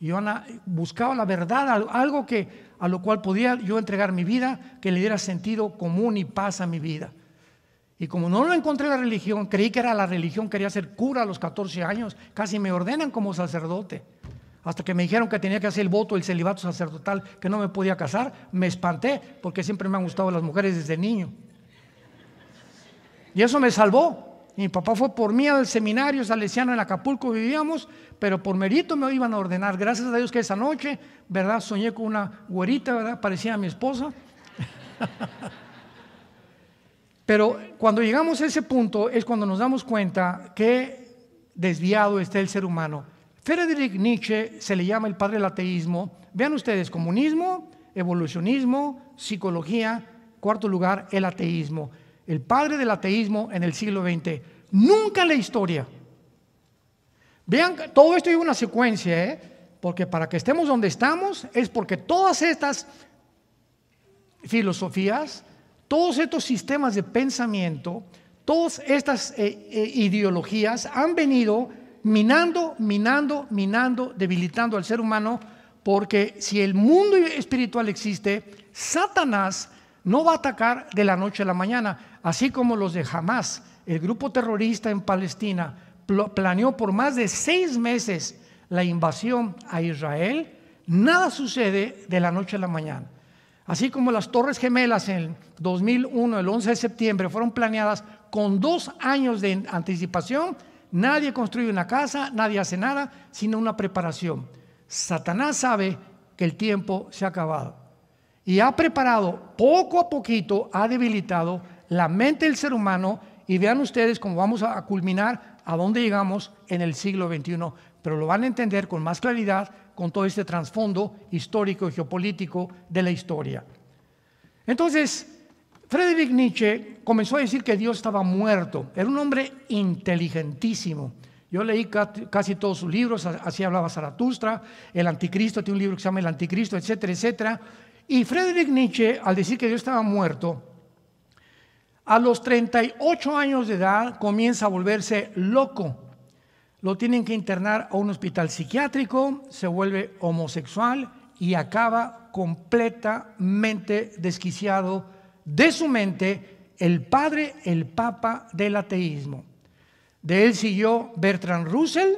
S1: Yo buscaba la verdad, algo que a lo cual podía yo entregar mi vida, que le diera sentido común y paz a mi vida. Y como no lo encontré la religión, creí que era la religión, quería ser cura a los 14 años, casi me ordenan como sacerdote. Hasta que me dijeron que tenía que hacer el voto, el celibato sacerdotal, que no me podía casar, me espanté, porque siempre me han gustado las mujeres desde niño. Y eso me salvó. Mi papá fue por mí al seminario salesiano en Acapulco, vivíamos, pero por mérito me iban a ordenar. Gracias a Dios que esa noche, ¿verdad? Soñé con una güerita, ¿verdad? Parecía a mi esposa. Pero cuando llegamos a ese punto es cuando nos damos cuenta que desviado está el ser humano. Friedrich Nietzsche se le llama el padre del ateísmo. Vean ustedes, comunismo, evolucionismo, psicología, cuarto lugar, el ateísmo. El padre del ateísmo en el siglo XX. Nunca en la historia. Vean, todo esto lleva una secuencia, ¿eh? porque para que estemos donde estamos es porque todas estas filosofías, todos estos sistemas de pensamiento, todas estas eh, eh, ideologías han venido minando, minando, minando, debilitando al ser humano, porque si el mundo espiritual existe, Satanás no va a atacar de la noche a la mañana, así como los de Hamas, el grupo terrorista en Palestina, planeó por más de seis meses la invasión a Israel, nada sucede de la noche a la mañana. Así como las Torres Gemelas en 2001, el 11 de septiembre, fueron planeadas con dos años de anticipación, nadie construye una casa, nadie hace nada, sino una preparación. Satanás sabe que el tiempo se ha acabado y ha preparado poco a poquito, ha debilitado la mente del ser humano y vean ustedes cómo vamos a culminar a dónde llegamos en el siglo XXI, pero lo van a entender con más claridad con todo este trasfondo histórico y geopolítico de la historia. Entonces, Friedrich Nietzsche comenzó a decir que Dios estaba muerto. Era un hombre inteligentísimo. Yo leí casi todos sus libros, así hablaba Zaratustra, El Anticristo, tiene un libro que se llama El Anticristo, etcétera, etcétera. Y Friedrich Nietzsche, al decir que Dios estaba muerto, a los 38 años de edad comienza a volverse loco lo tienen que internar a un hospital psiquiátrico, se vuelve homosexual y acaba completamente desquiciado de su mente el padre, el papa del ateísmo. De él siguió Bertrand Russell,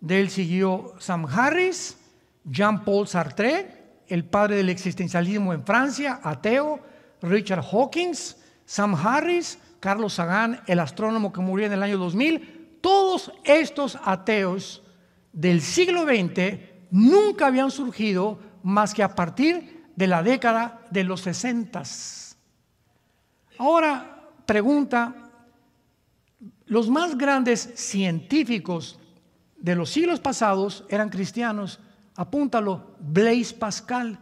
S1: de él siguió Sam Harris, Jean-Paul Sartre, el padre del existencialismo en Francia, ateo, Richard Hawkins, Sam Harris, Carlos Sagan, el astrónomo que murió en el año 2000, todos estos ateos del siglo XX nunca habían surgido más que a partir de la década de los 60. Ahora pregunta, los más grandes científicos de los siglos pasados eran cristianos. Apúntalo, Blaise Pascal,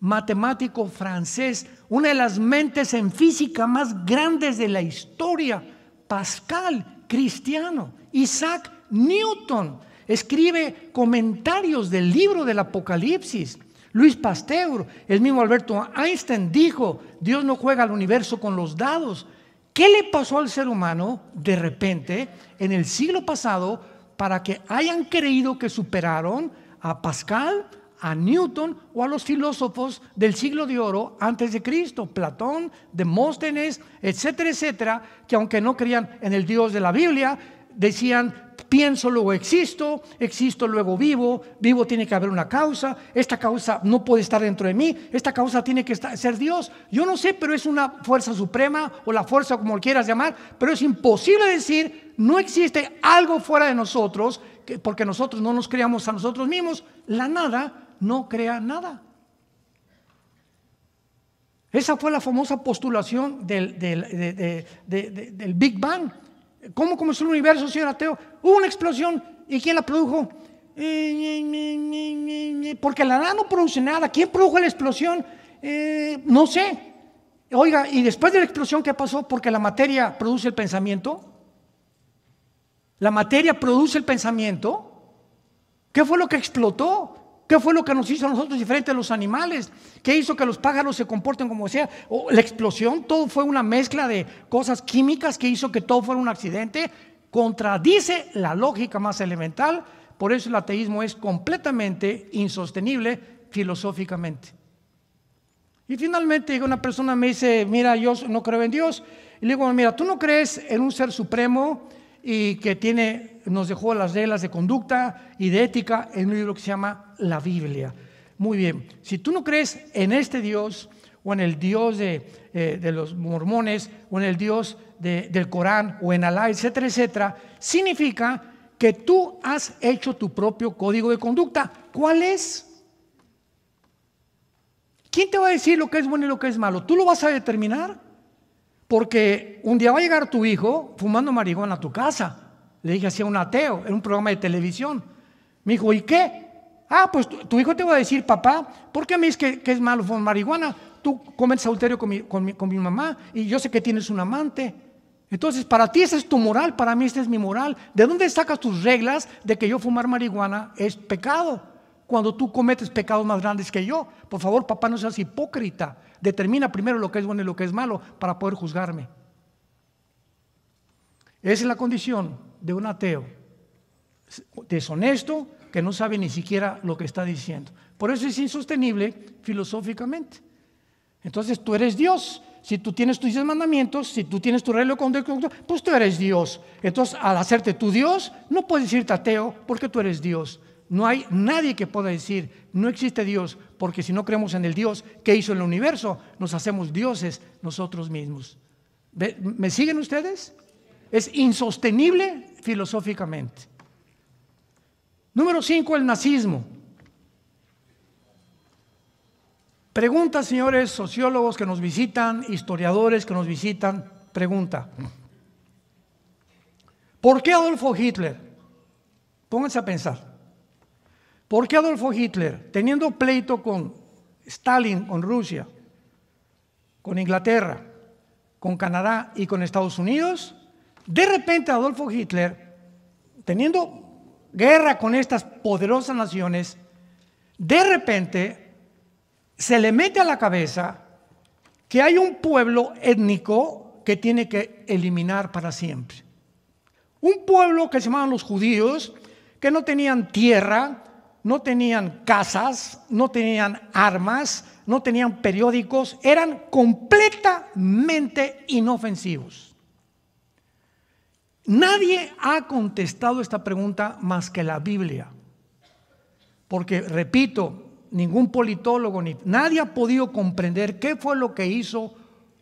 S1: matemático francés, una de las mentes en física más grandes de la historia. Pascal, cristiano. Isaac Newton escribe comentarios del libro del Apocalipsis. Luis Pasteur, el mismo Alberto Einstein dijo, Dios no juega al universo con los dados. ¿Qué le pasó al ser humano de repente en el siglo pasado para que hayan creído que superaron a Pascal, a Newton o a los filósofos del siglo de oro antes de Cristo, Platón, Demóstenes, etcétera, etcétera, que aunque no creían en el Dios de la Biblia, decían, pienso luego existo, existo luego vivo, vivo tiene que haber una causa, esta causa no puede estar dentro de mí, esta causa tiene que ser Dios. Yo no sé, pero es una fuerza suprema o la fuerza como quieras llamar, pero es imposible decir, no existe algo fuera de nosotros, porque nosotros no nos creamos a nosotros mismos, la nada no crea nada. Esa fue la famosa postulación del, Big Bang. ¿Cómo comenzó el universo, señor ateo? Hubo una explosión. ¿Y quién la produjo? Eh, Porque la nada no produce nada. ¿Quién produjo la explosión? Eh, no sé. Oiga, ¿y después de la explosión qué pasó? Porque la materia produce el pensamiento. La materia produce el pensamiento. ¿Qué fue lo que explotó? ¿Qué fue lo que nos hizo a nosotros diferente a los animales? ¿Qué hizo que los pájaros se comporten como sea? ¿O la explosión, todo fue una mezcla de cosas químicas que hizo que todo fuera un accidente. Contradice la lógica más elemental. Por eso el ateísmo es completamente insostenible filosóficamente. Y finalmente una persona me dice, mira, yo no creo en Dios. Y le digo, mira, tú no crees en un ser supremo y que tiene, nos dejó las reglas de conducta y de ética en un libro que se llama La Biblia. Muy bien, si tú no crees en este Dios o en el Dios de, eh, los mormones o en el Dios del Corán o en Alá, etcétera, etcétera, significa que tú has hecho tu propio código de conducta. ¿Cuál es? ¿Quién te va a decir lo que es bueno y lo que es malo? ¿Tú lo vas a determinar? Porque un día va a llegar tu hijo fumando marihuana a tu casa. Le dije así a un ateo, en un programa de televisión. Me dijo, ¿y qué? Ah, pues tu, hijo te va a decir, papá, ¿por qué me dices que, que es malo fumar marihuana? Tú comes adulterio con mi, con, con mi mamá y yo sé que tienes un amante. Entonces, para ti esa es tu moral, para mí esta es mi moral. ¿De dónde sacas tus reglas de que yo fumar marihuana es pecado? Cuando tú cometes pecados más grandes que yo. Por favor, papá, no seas hipócrita determina primero lo que es bueno y lo que es malo para poder juzgarme. Esa es la condición de un ateo deshonesto que no sabe ni siquiera lo que está diciendo. Por eso es insostenible filosóficamente. Entonces tú eres Dios. Si tú tienes tus mandamientos, si tú tienes tu reloj con pues tú eres Dios. Entonces, al hacerte tu Dios, no puedes decirte ateo porque tú eres Dios. No hay nadie que pueda decir, no existe Dios, porque si no creemos en el Dios que hizo el universo, nos hacemos dioses nosotros mismos. ¿Me siguen ustedes? Es insostenible filosóficamente. Número 5, el nazismo. Pregunta, señores sociólogos que nos visitan, historiadores que nos visitan, pregunta. ¿Por qué Adolfo Hitler? Pónganse a pensar. ¿Por qué Adolfo Hitler, teniendo pleito con Stalin, con Rusia, con Inglaterra, con Canadá y con Estados Unidos, de repente Adolfo Hitler, teniendo guerra con estas poderosas naciones, de repente se le mete a la cabeza que hay un pueblo étnico que tiene que eliminar para siempre. Un pueblo que se llamaban los judíos, que no tenían tierra, no tenían casas, no tenían armas, no tenían periódicos, eran completamente inofensivos. Nadie ha contestado esta pregunta más que la Biblia. Porque, repito, ningún politólogo, ni, nadie ha podido comprender qué fue lo que hizo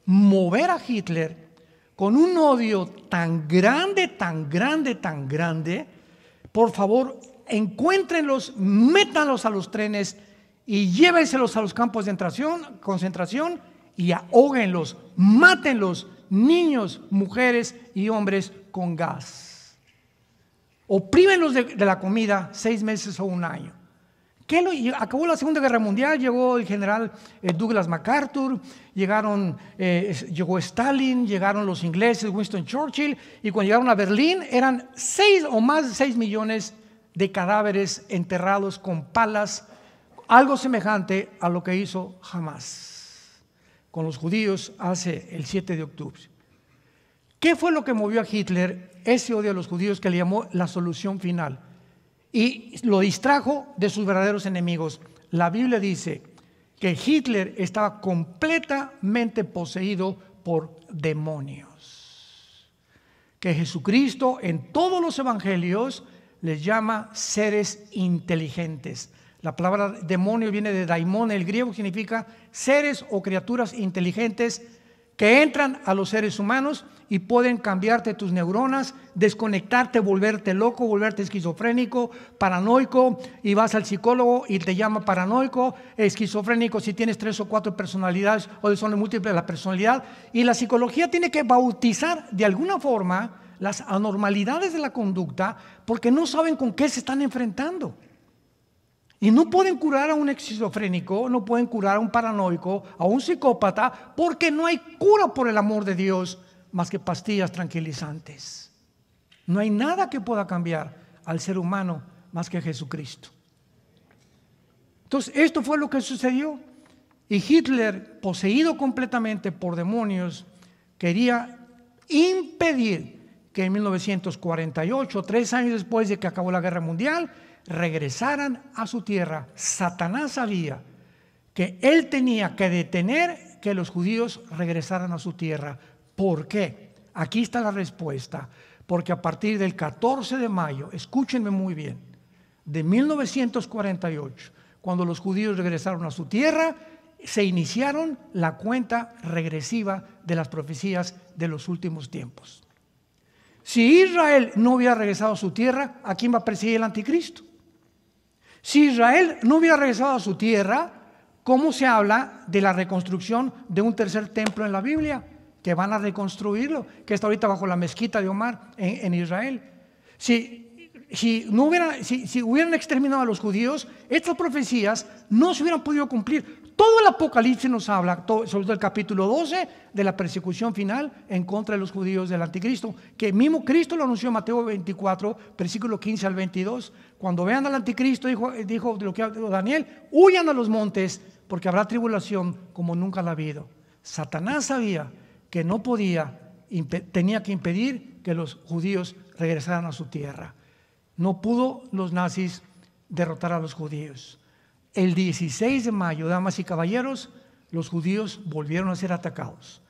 S1: mover a Hitler con un odio tan grande, tan grande, tan grande. Por favor, encuéntrenlos, métanlos a los trenes y llévenselos a los campos de concentración y ahóguenlos, mátenlos, niños, mujeres y hombres con gas. Oprímenlos de, la comida seis meses o un año. ¿Qué acabó la Segunda Guerra Mundial, llegó el general eh, Douglas MacArthur, llegaron, eh, llegó Stalin, llegaron los ingleses, Winston Churchill, y cuando llegaron a Berlín eran seis o más de seis millones de cadáveres enterrados con palas, algo semejante a lo que hizo jamás... con los judíos hace el 7 de octubre. ¿Qué fue lo que movió a Hitler ese odio a los judíos que le llamó la solución final? Y lo distrajo de sus verdaderos enemigos. La Biblia dice que Hitler estaba completamente poseído por demonios. Que Jesucristo en todos los evangelios les llama seres inteligentes. La palabra demonio viene de daimón, el griego significa seres o criaturas inteligentes que entran a los seres humanos y pueden cambiarte tus neuronas, desconectarte, volverte loco, volverte esquizofrénico, paranoico, y vas al psicólogo y te llama paranoico, esquizofrénico si tienes tres o cuatro personalidades o son múltiples la personalidad. Y la psicología tiene que bautizar de alguna forma las anormalidades de la conducta porque no saben con qué se están enfrentando. Y no pueden curar a un esquizofrénico, no pueden curar a un paranoico, a un psicópata, porque no hay cura por el amor de Dios más que pastillas tranquilizantes. No hay nada que pueda cambiar al ser humano más que Jesucristo. Entonces, esto fue lo que sucedió. Y Hitler, poseído completamente por demonios, quería impedir que en 1948, tres años después de que acabó la guerra mundial, regresaran a su tierra. Satanás sabía que él tenía que detener que los judíos regresaran a su tierra. ¿Por qué? Aquí está la respuesta. Porque a partir del 14 de mayo, escúchenme muy bien, de 1948, cuando los judíos regresaron a su tierra, se iniciaron la cuenta regresiva de las profecías de los últimos tiempos. Si Israel no hubiera regresado a su tierra, ¿a quién va a perseguir el anticristo? Si Israel no hubiera regresado a su tierra, ¿cómo se habla de la reconstrucción de un tercer templo en la Biblia? Que van a reconstruirlo, que está ahorita bajo la mezquita de Omar en, Israel. Si, no hubieran, si, si hubieran exterminado a los judíos, estas profecías no se hubieran podido cumplir todo el Apocalipsis nos habla, sobre todo el capítulo 12, de la persecución final en contra de los judíos del anticristo, que mismo Cristo lo anunció en Mateo 24, versículo 15 al 22. Cuando vean al anticristo, dijo, dijo lo que dijo Daniel, huyan a los montes, porque habrá tribulación como nunca la ha habido. Satanás sabía que no podía, tenía que impedir que los judíos regresaran a su tierra. No pudo los nazis derrotar a los judíos. El 16 de mayo, damas y caballeros, los judíos volvieron a ser atacados.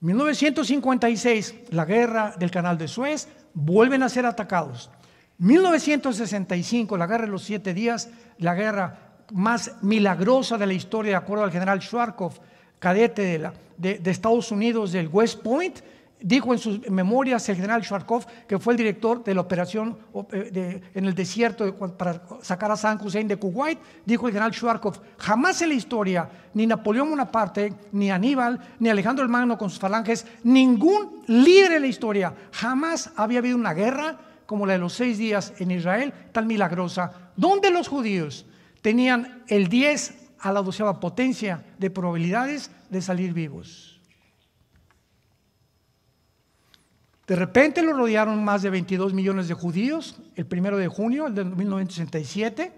S1: 1956, la guerra del canal de Suez, vuelven a ser atacados. 1965, la guerra de los siete días, la guerra más milagrosa de la historia, de acuerdo al general Schwarzkopf, cadete de, de Estados Unidos del West Point, Dijo en sus memorias el general Sharkov, que fue el director de la operación eh, en el desierto para sacar a San Hussein de Kuwait, dijo el general Sharkov, jamás en la historia, ni Napoleón Bonaparte, ni Aníbal, ni Alejandro el Magno con sus falanges, ningún líder en la historia, jamás había habido una guerra como la de los seis días en Israel, tan milagrosa, donde los judíos tenían el 10 a la doceava potencia de probabilidades de salir vivos. De repente lo rodearon más de 22 millones de judíos, el primero de junio de 1967,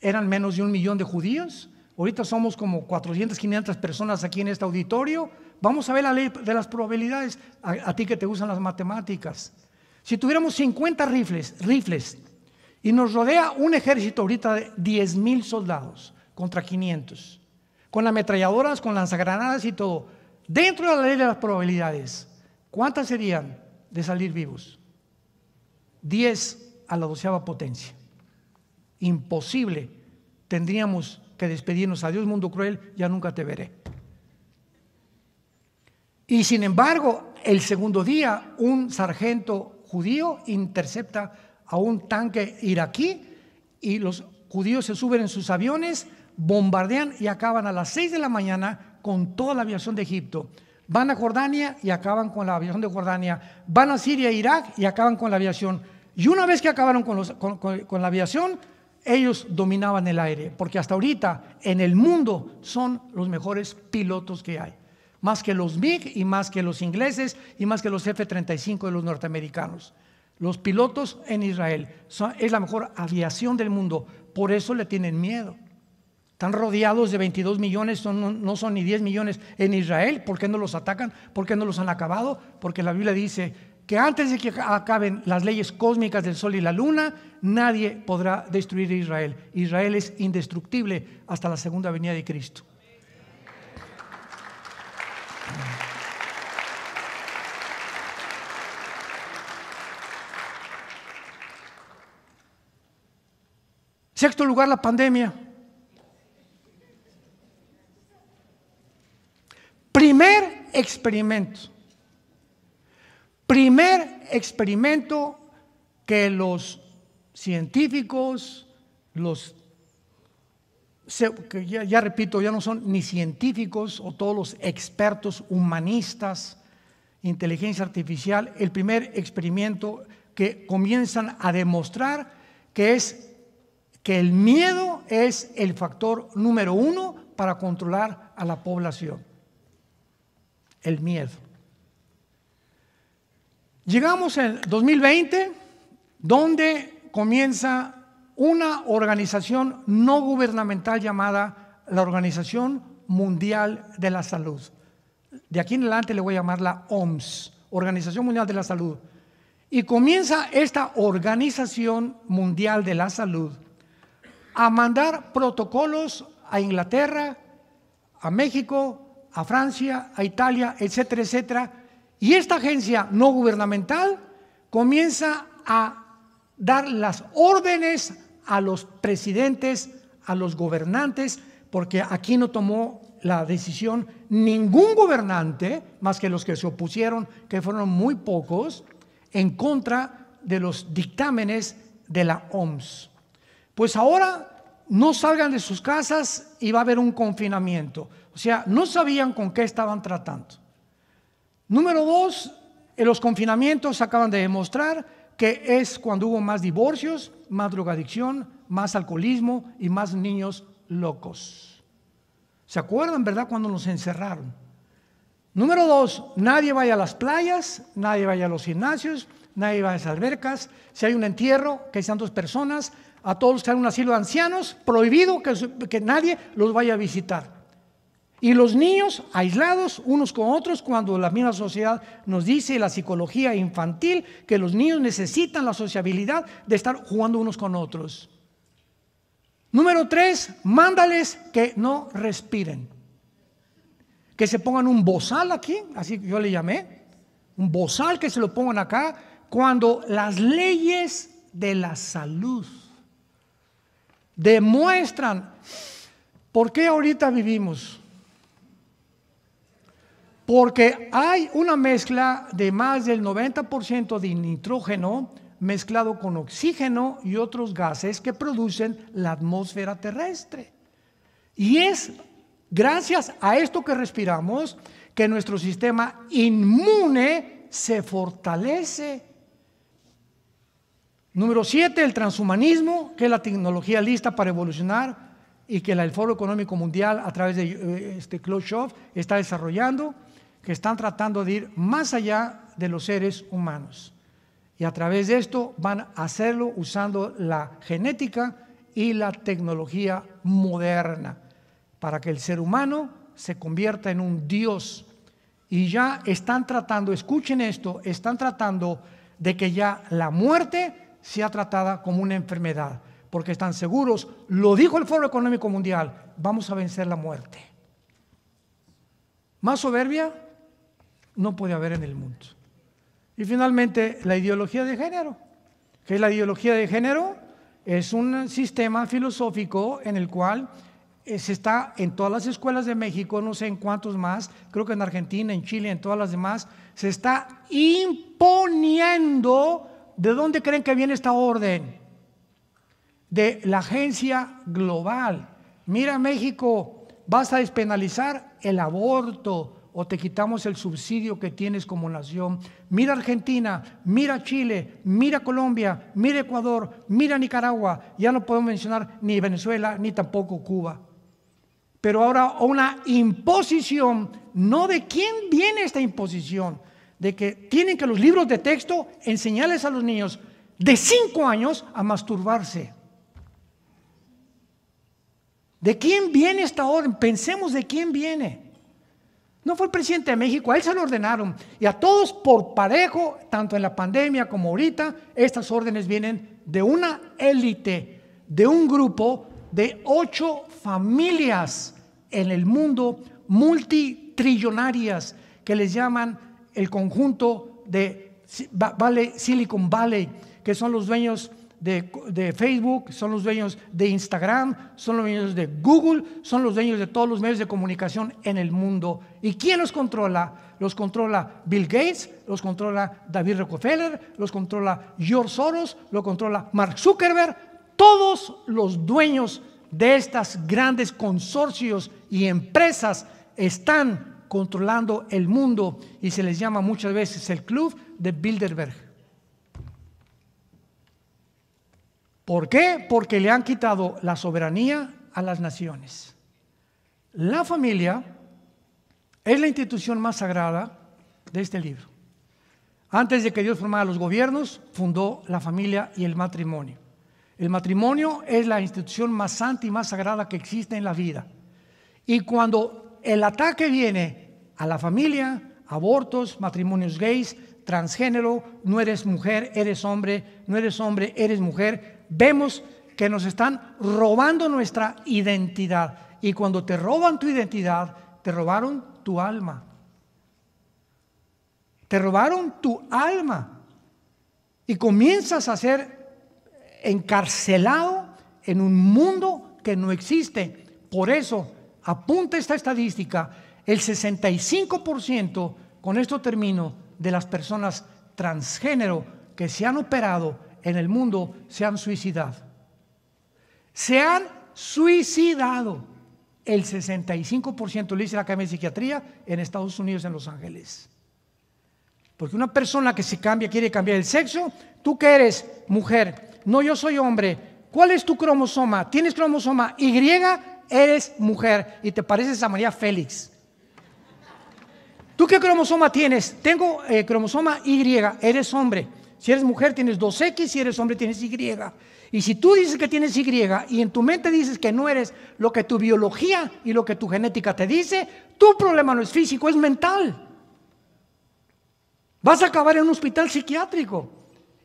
S1: eran menos de un millón de judíos, ahorita somos como 400, 500 personas aquí en este auditorio, vamos a ver la ley de las probabilidades, a, ti que te usan las matemáticas. Si tuviéramos 50 rifles, rifles y nos rodea un ejército ahorita de 10 mil soldados contra 500, con ametralladoras, con lanzagranadas y todo, dentro de la ley de las probabilidades, ¿cuántas serían? de salir vivos. diez a la doceava potencia. Imposible. Tendríamos que despedirnos. Adiós, mundo cruel, ya nunca te veré. Y sin embargo, el segundo día, un sargento judío intercepta a un tanque iraquí y los judíos se suben en sus aviones, bombardean y acaban a las seis de la mañana con toda la aviación de Egipto. Van a Jordania y acaban con la aviación de Jordania. Van a Siria e Irak y acaban con la aviación. Y una vez que acabaron con, la aviación, ellos dominaban el aire, porque hasta ahorita en el mundo son los mejores pilotos que hay, más que los MiG y más que los ingleses y más que los F-35 de los norteamericanos. Los pilotos en Israel es la mejor aviación del mundo, por eso le tienen miedo. Están rodeados de 22 millones, no son ni 10 millones en Israel. ¿Por qué no los atacan? ¿Por qué no los han acabado? Porque la Biblia dice que antes de que acaben las leyes cósmicas del sol y la luna, nadie podrá destruir a Israel. Israel es indestructible hasta la segunda venida de Cristo. Sexto lugar, la pandemia. Primer experimento. Primer experimento que los científicos, los que ya, ya, repito, ya no son ni científicos o todos los expertos humanistas, inteligencia artificial, el primer experimento que comienzan a demostrar que es que el miedo es el factor número uno para controlar a la población el miedo. Llegamos en 2020, donde comienza una organización no gubernamental llamada la Organización Mundial de la Salud. De aquí en adelante le voy a llamar la OMS, Organización Mundial de la Salud. Y comienza esta Organización Mundial de la Salud a mandar protocolos a Inglaterra, a México, a Francia, a Italia, etcétera, etcétera. Y esta agencia no gubernamental comienza a dar las órdenes a los presidentes, a los gobernantes, porque aquí no tomó la decisión ningún gobernante, más que los que se opusieron, que fueron muy pocos, en contra de los dictámenes de la OMS. Pues ahora no salgan de sus casas y va a haber un confinamiento. O sea, no sabían con qué estaban tratando. Número dos, en los confinamientos acaban de demostrar que es cuando hubo más divorcios, más drogadicción, más alcoholismo y más niños locos. ¿Se acuerdan, verdad, cuando nos encerraron? Número dos, nadie vaya a las playas, nadie vaya a los gimnasios, nadie vaya a las albercas. Si hay un entierro, que hay tantas personas, a todos que hay un asilo de ancianos, prohibido que nadie los vaya a visitar. Y los niños aislados unos con otros cuando la misma sociedad nos dice, la psicología infantil, que los niños necesitan la sociabilidad de estar jugando unos con otros. Número tres, mándales que no respiren. Que se pongan un bozal aquí, así yo le llamé, un bozal que se lo pongan acá, cuando las leyes de la salud demuestran por qué ahorita vivimos porque hay una mezcla de más del 90% de nitrógeno mezclado con oxígeno y otros gases que producen la atmósfera terrestre. Y es gracias a esto que respiramos que nuestro sistema inmune se fortalece. Número 7 el transhumanismo, que es la tecnología lista para evolucionar y que el Foro Económico Mundial a través de eh, este, Khrushchev está desarrollando que están tratando de ir más allá de los seres humanos. Y a través de esto van a hacerlo usando la genética y la tecnología moderna para que el ser humano se convierta en un dios. Y ya están tratando, escuchen esto, están tratando de que ya la muerte sea tratada como una enfermedad, porque están seguros, lo dijo el Foro Económico Mundial, vamos a vencer la muerte. Más soberbia, no puede haber en el mundo. Y finalmente, la ideología de género. Que la ideología de género es un sistema filosófico en el cual eh, se está en todas las escuelas de México, no sé en cuántos más, creo que en Argentina, en Chile, en todas las demás, se está imponiendo de dónde creen que viene esta orden. De la agencia global. Mira México, vas a despenalizar el aborto, o te quitamos el subsidio que tienes como nación. Mira Argentina, mira Chile, mira Colombia, mira Ecuador, mira Nicaragua. Ya no puedo mencionar ni Venezuela ni tampoco Cuba. Pero ahora una imposición, no de quién viene esta imposición, de que tienen que los libros de texto enseñarles a los niños de 5 años a masturbarse. ¿De quién viene esta orden? Pensemos de quién viene. No fue el presidente de México, a él se lo ordenaron. Y a todos por parejo, tanto en la pandemia como ahorita, estas órdenes vienen de una élite, de un grupo de ocho familias en el mundo, multitrillonarias, que les llaman el conjunto de Silicon Valley, que son los dueños de, Facebook, son los dueños de Instagram, son los dueños de Google, son los dueños de todos los medios de comunicación en el mundo. ¿Y quién los controla? Los controla Bill Gates, los controla David Rockefeller, los controla George Soros, lo controla Mark Zuckerberg, todos los dueños de estas grandes consorcios y empresas están controlando el mundo y se les llama muchas veces el club de Bilderberg. ¿Por qué? Porque le han quitado la soberanía a las naciones. La familia es la institución más sagrada de este libro. Antes de que Dios formara los gobiernos, fundó la familia y el matrimonio. El matrimonio es la institución más santa y más sagrada que existe en la vida. Y cuando el ataque viene a la familia, abortos, matrimonios gays, transgénero, no eres mujer, eres hombre, no eres hombre, eres mujer, vemos que nos están robando nuestra identidad. Y cuando te roban tu identidad, te robaron tu alma. Te robaron tu alma. Y comienzas a ser encarcelado en un mundo que no existe. Por eso, apunta esta estadística, el 65%, con esto termino, de las personas transgénero que se han operado en el mundo se han suicidado. Se han suicidado el 65%, lo dice la Academia de Psiquiatría, en Estados Unidos, en Los Ángeles. Porque una persona que se cambia, quiere cambiar el sexo, tú que eres mujer, no yo soy hombre, ¿cuál es tu cromosoma? ¿Tienes cromosoma Y? Eres mujer y te pareces a María Félix. ¿Tú qué cromosoma tienes? Tengo eh, cromosoma Y, eres hombre. Si eres mujer tienes 2X, si eres hombre tienes Y. Y si tú dices que tienes Y y en tu mente dices que no eres lo que tu biología y lo que tu genética te dice, tu problema no es físico, es mental. Vas a acabar en un hospital psiquiátrico.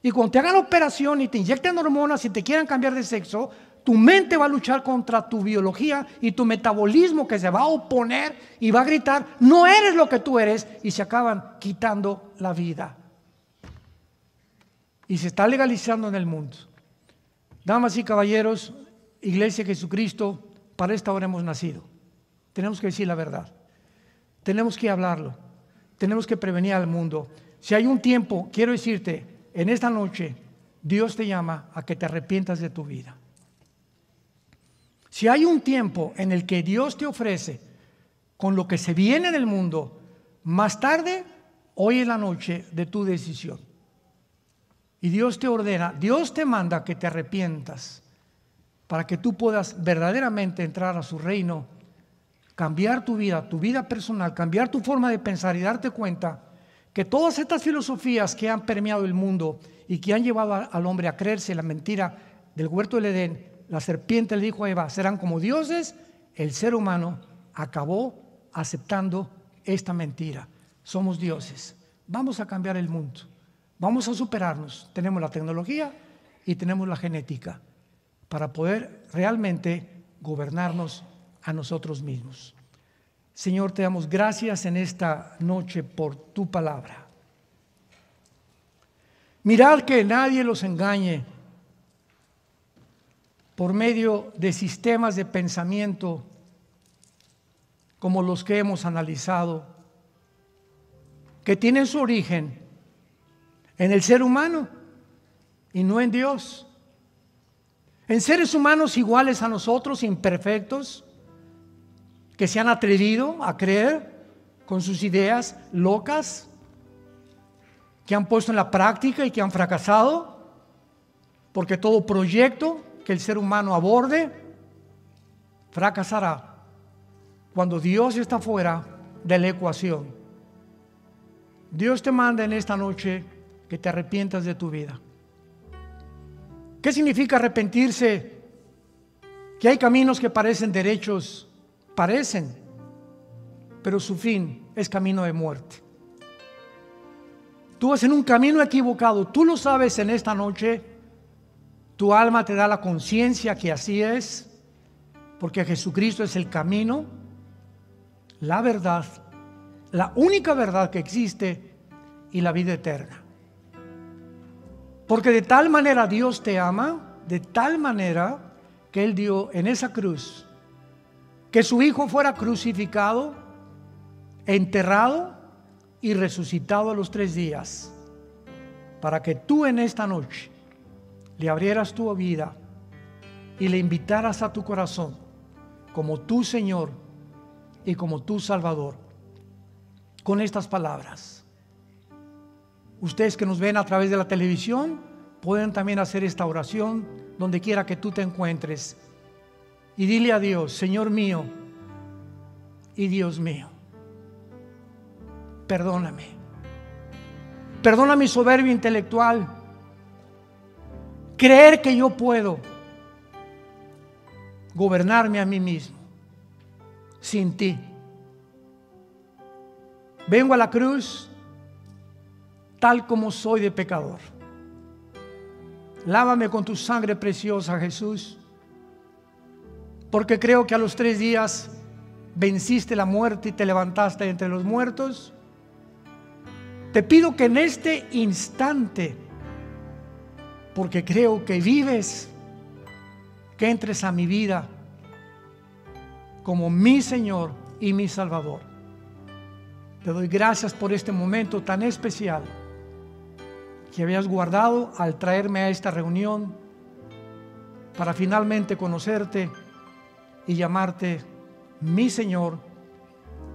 S1: Y cuando te hagan la operación y te inyecten hormonas y te quieran cambiar de sexo, tu mente va a luchar contra tu biología y tu metabolismo que se va a oponer y va a gritar, no eres lo que tú eres, y se acaban quitando la vida y se está legalizando en el mundo. Damas y caballeros, Iglesia Jesucristo, para esta hora hemos nacido. Tenemos que decir la verdad. Tenemos que hablarlo. Tenemos que prevenir al mundo. Si hay un tiempo, quiero decirte, en esta noche Dios te llama a que te arrepientas de tu vida. Si hay un tiempo en el que Dios te ofrece con lo que se viene del mundo, más tarde, hoy es la noche de tu decisión. Y Dios te ordena, Dios te manda que te arrepientas para que tú puedas verdaderamente entrar a su reino, cambiar tu vida, tu vida personal, cambiar tu forma de pensar y darte cuenta que todas estas filosofías que han permeado el mundo y que han llevado al hombre a creerse la mentira del huerto del Edén, la serpiente le dijo a Eva, serán como dioses, el ser humano acabó aceptando esta mentira. Somos dioses. Vamos a cambiar el mundo. Vamos a superarnos. Tenemos la tecnología y tenemos la genética para poder realmente gobernarnos a nosotros mismos. Señor, te damos gracias en esta noche por tu palabra. Mirad que nadie los engañe por medio de sistemas de pensamiento como los que hemos analizado, que tienen su origen en el ser humano y no en Dios. En seres humanos iguales a nosotros, imperfectos, que se han atrevido a creer con sus ideas locas, que han puesto en la práctica y que han fracasado, porque todo proyecto que el ser humano aborde fracasará cuando Dios está fuera de la ecuación. Dios te manda en esta noche que te arrepientas de tu vida. ¿Qué significa arrepentirse? Que hay caminos que parecen derechos, parecen, pero su fin es camino de muerte. Tú vas en un camino equivocado, tú lo sabes en esta noche, tu alma te da la conciencia que así es, porque Jesucristo es el camino, la verdad, la única verdad que existe y la vida eterna. Porque de tal manera Dios te ama, de tal manera que Él dio en esa cruz que su Hijo fuera crucificado, enterrado y resucitado a los tres días, para que tú en esta noche le abrieras tu vida y le invitaras a tu corazón como tu Señor y como tu Salvador, con estas palabras. Ustedes que nos ven a través de la televisión pueden también hacer esta oración donde quiera que tú te encuentres. Y dile a Dios, Señor mío y Dios mío, perdóname. Perdona mi soberbia intelectual. Creer que yo puedo gobernarme a mí mismo sin ti. Vengo a la cruz tal como soy de pecador. Lávame con tu sangre preciosa, Jesús, porque creo que a los tres días venciste la muerte y te levantaste entre los muertos. Te pido que en este instante, porque creo que vives, que entres a mi vida como mi Señor y mi Salvador. Te doy gracias por este momento tan especial que habías guardado al traerme a esta reunión para finalmente conocerte y llamarte mi Señor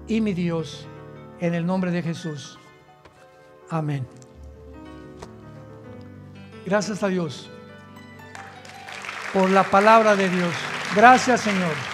S1: y mi Dios en el nombre de Jesús. Amén. Gracias a Dios por la palabra de Dios. Gracias Señor.